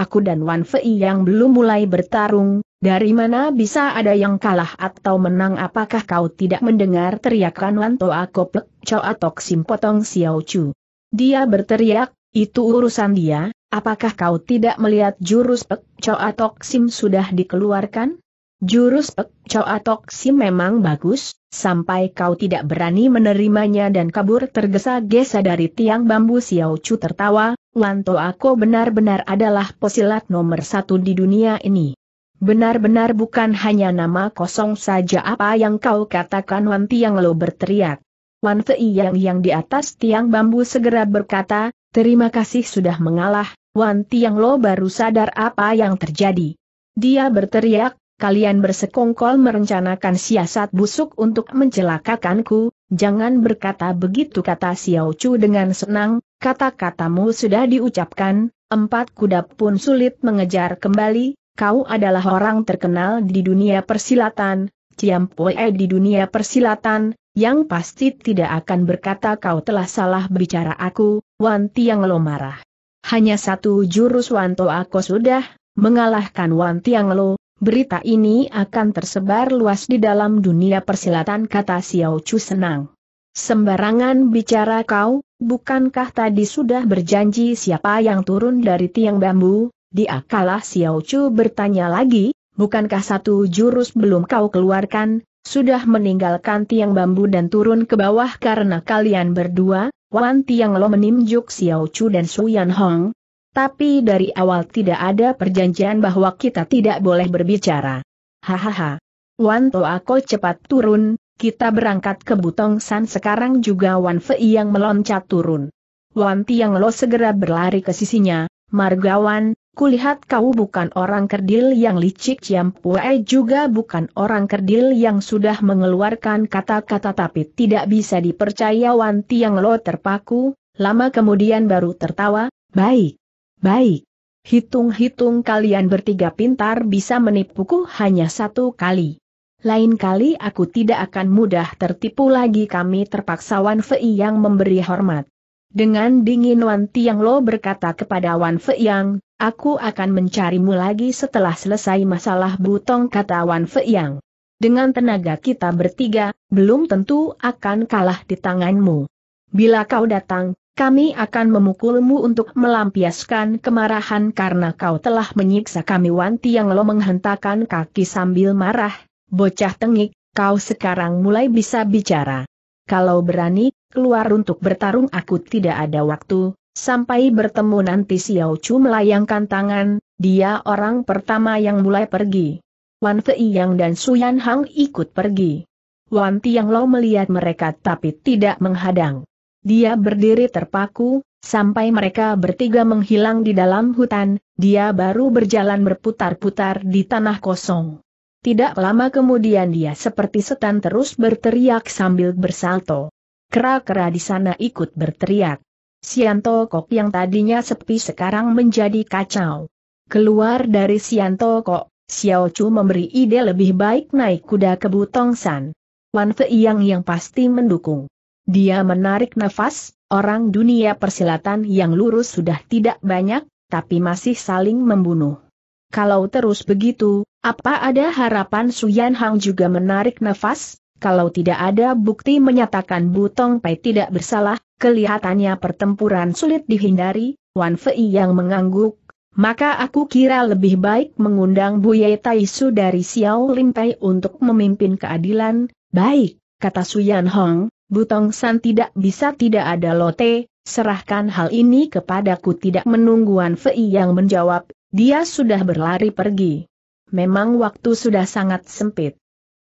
Aku dan Wan Fei yang belum mulai bertarung, dari mana bisa ada yang kalah atau menang apakah kau tidak mendengar teriakan Wan Toa Koplek Choa Toksim Potong Xiao Chu? Dia berteriak, itu urusan dia, apakah kau tidak melihat jurus Pek Choa Atok Sim sudah dikeluarkan? Jurus Pek Choa Atok Sim memang bagus, sampai kau tidak berani menerimanya dan kabur tergesa-gesa dari tiang bambu Xiao Chu tertawa, Wanto aku benar-benar adalah posilat nomor satu di dunia ini. Benar-benar bukan hanya nama kosong saja apa yang kau katakan Wanti yang lo berteriak. Lan Yang yang di atas tiang bambu segera berkata, terima kasih sudah mengalah, Wan Tiang Lo baru sadar apa yang terjadi. Dia berteriak, kalian bersekongkol merencanakan siasat busuk untuk mencelakakanku, jangan berkata begitu kata Xiao Chu dengan senang, kata-katamu sudah diucapkan, empat kuda pun sulit mengejar kembali, kau adalah orang terkenal di dunia persilatan, Ciam di dunia persilatan, yang pasti tidak akan berkata kau telah salah bicara aku, Wan Tiang Lo marah. Hanya satu jurus Wanto aku sudah, mengalahkan Wan Tiang Lo, berita ini akan tersebar luas di dalam dunia persilatan kata Xiao Chu senang. Sembarangan bicara kau, bukankah tadi sudah berjanji siapa yang turun dari tiang bambu, Diakalah Xiao Chu bertanya lagi, bukankah satu jurus belum kau keluarkan, sudah meninggalkan tiang bambu dan turun ke bawah karena kalian berdua, Wan Tiang Lo menimjuk Xiao Chu dan Su Yan Hong. Tapi dari awal tidak ada perjanjian bahwa kita tidak boleh berbicara. Hahaha. Wan To Ako cepat turun, kita berangkat ke Butong San sekarang juga Wan Fei yang meloncat turun. Wan Tiang Lo segera berlari ke sisinya, Margawan, Kulihat kau bukan orang kerdil yang licik Ciam Pue juga bukan orang kerdil yang sudah mengeluarkan kata-kata tapi tidak bisa dipercaya Wan Tiang Lo terpaku, lama kemudian baru tertawa, baik, baik. Hitung-hitung kalian bertiga pintar bisa menipuku hanya satu kali. Lain kali aku tidak akan mudah tertipu lagi kami terpaksa Wan Fei yang memberi hormat. Dengan dingin Wan Tiang Lo berkata kepada Wan Fei yang, Aku akan mencarimu lagi setelah selesai masalah butong kata Wan Feiyang. Dengan tenaga kita bertiga, belum tentu akan kalah di tanganmu. Bila kau datang, kami akan memukulmu untuk melampiaskan kemarahan karena kau telah menyiksa kami Wan Tiang Lo menghentakkan kaki sambil marah, bocah tengik, kau sekarang mulai bisa bicara. Kalau berani, keluar untuk bertarung aku tidak ada waktu, Sampai bertemu nanti Xiao Chu melayangkan tangan, dia orang pertama yang mulai pergi. Wan Fei Yang dan Suyan Hang ikut pergi. Wan Tiang Lo melihat mereka tapi tidak menghadang. Dia berdiri terpaku, sampai mereka bertiga menghilang di dalam hutan, dia baru berjalan berputar-putar di tanah kosong. Tidak lama kemudian dia seperti setan terus berteriak sambil bersalto. Kera-kera di sana ikut berteriak. Sianto Kok yang tadinya sepi sekarang menjadi kacau. Keluar dari Sianto Kok, Xiao Chu memberi ide lebih baik naik kuda ke Butongsan. Wan Fei yang yang pasti mendukung. Dia menarik nafas, orang dunia persilatan yang lurus sudah tidak banyak, tapi masih saling membunuh. Kalau terus begitu, apa ada harapan Yan Hang juga menarik nafas? Kalau tidak ada bukti menyatakan Butong Pai tidak bersalah, Kelihatannya pertempuran sulit dihindari, Wan Fei yang mengangguk, maka aku kira lebih baik mengundang Buye Taisu dari Xiao Limpei untuk memimpin keadilan, baik, kata Suyan Hong, Butong San tidak bisa tidak ada lote, serahkan hal ini kepadaku tidak menunggu Wan Fei yang menjawab, dia sudah berlari pergi. Memang waktu sudah sangat sempit.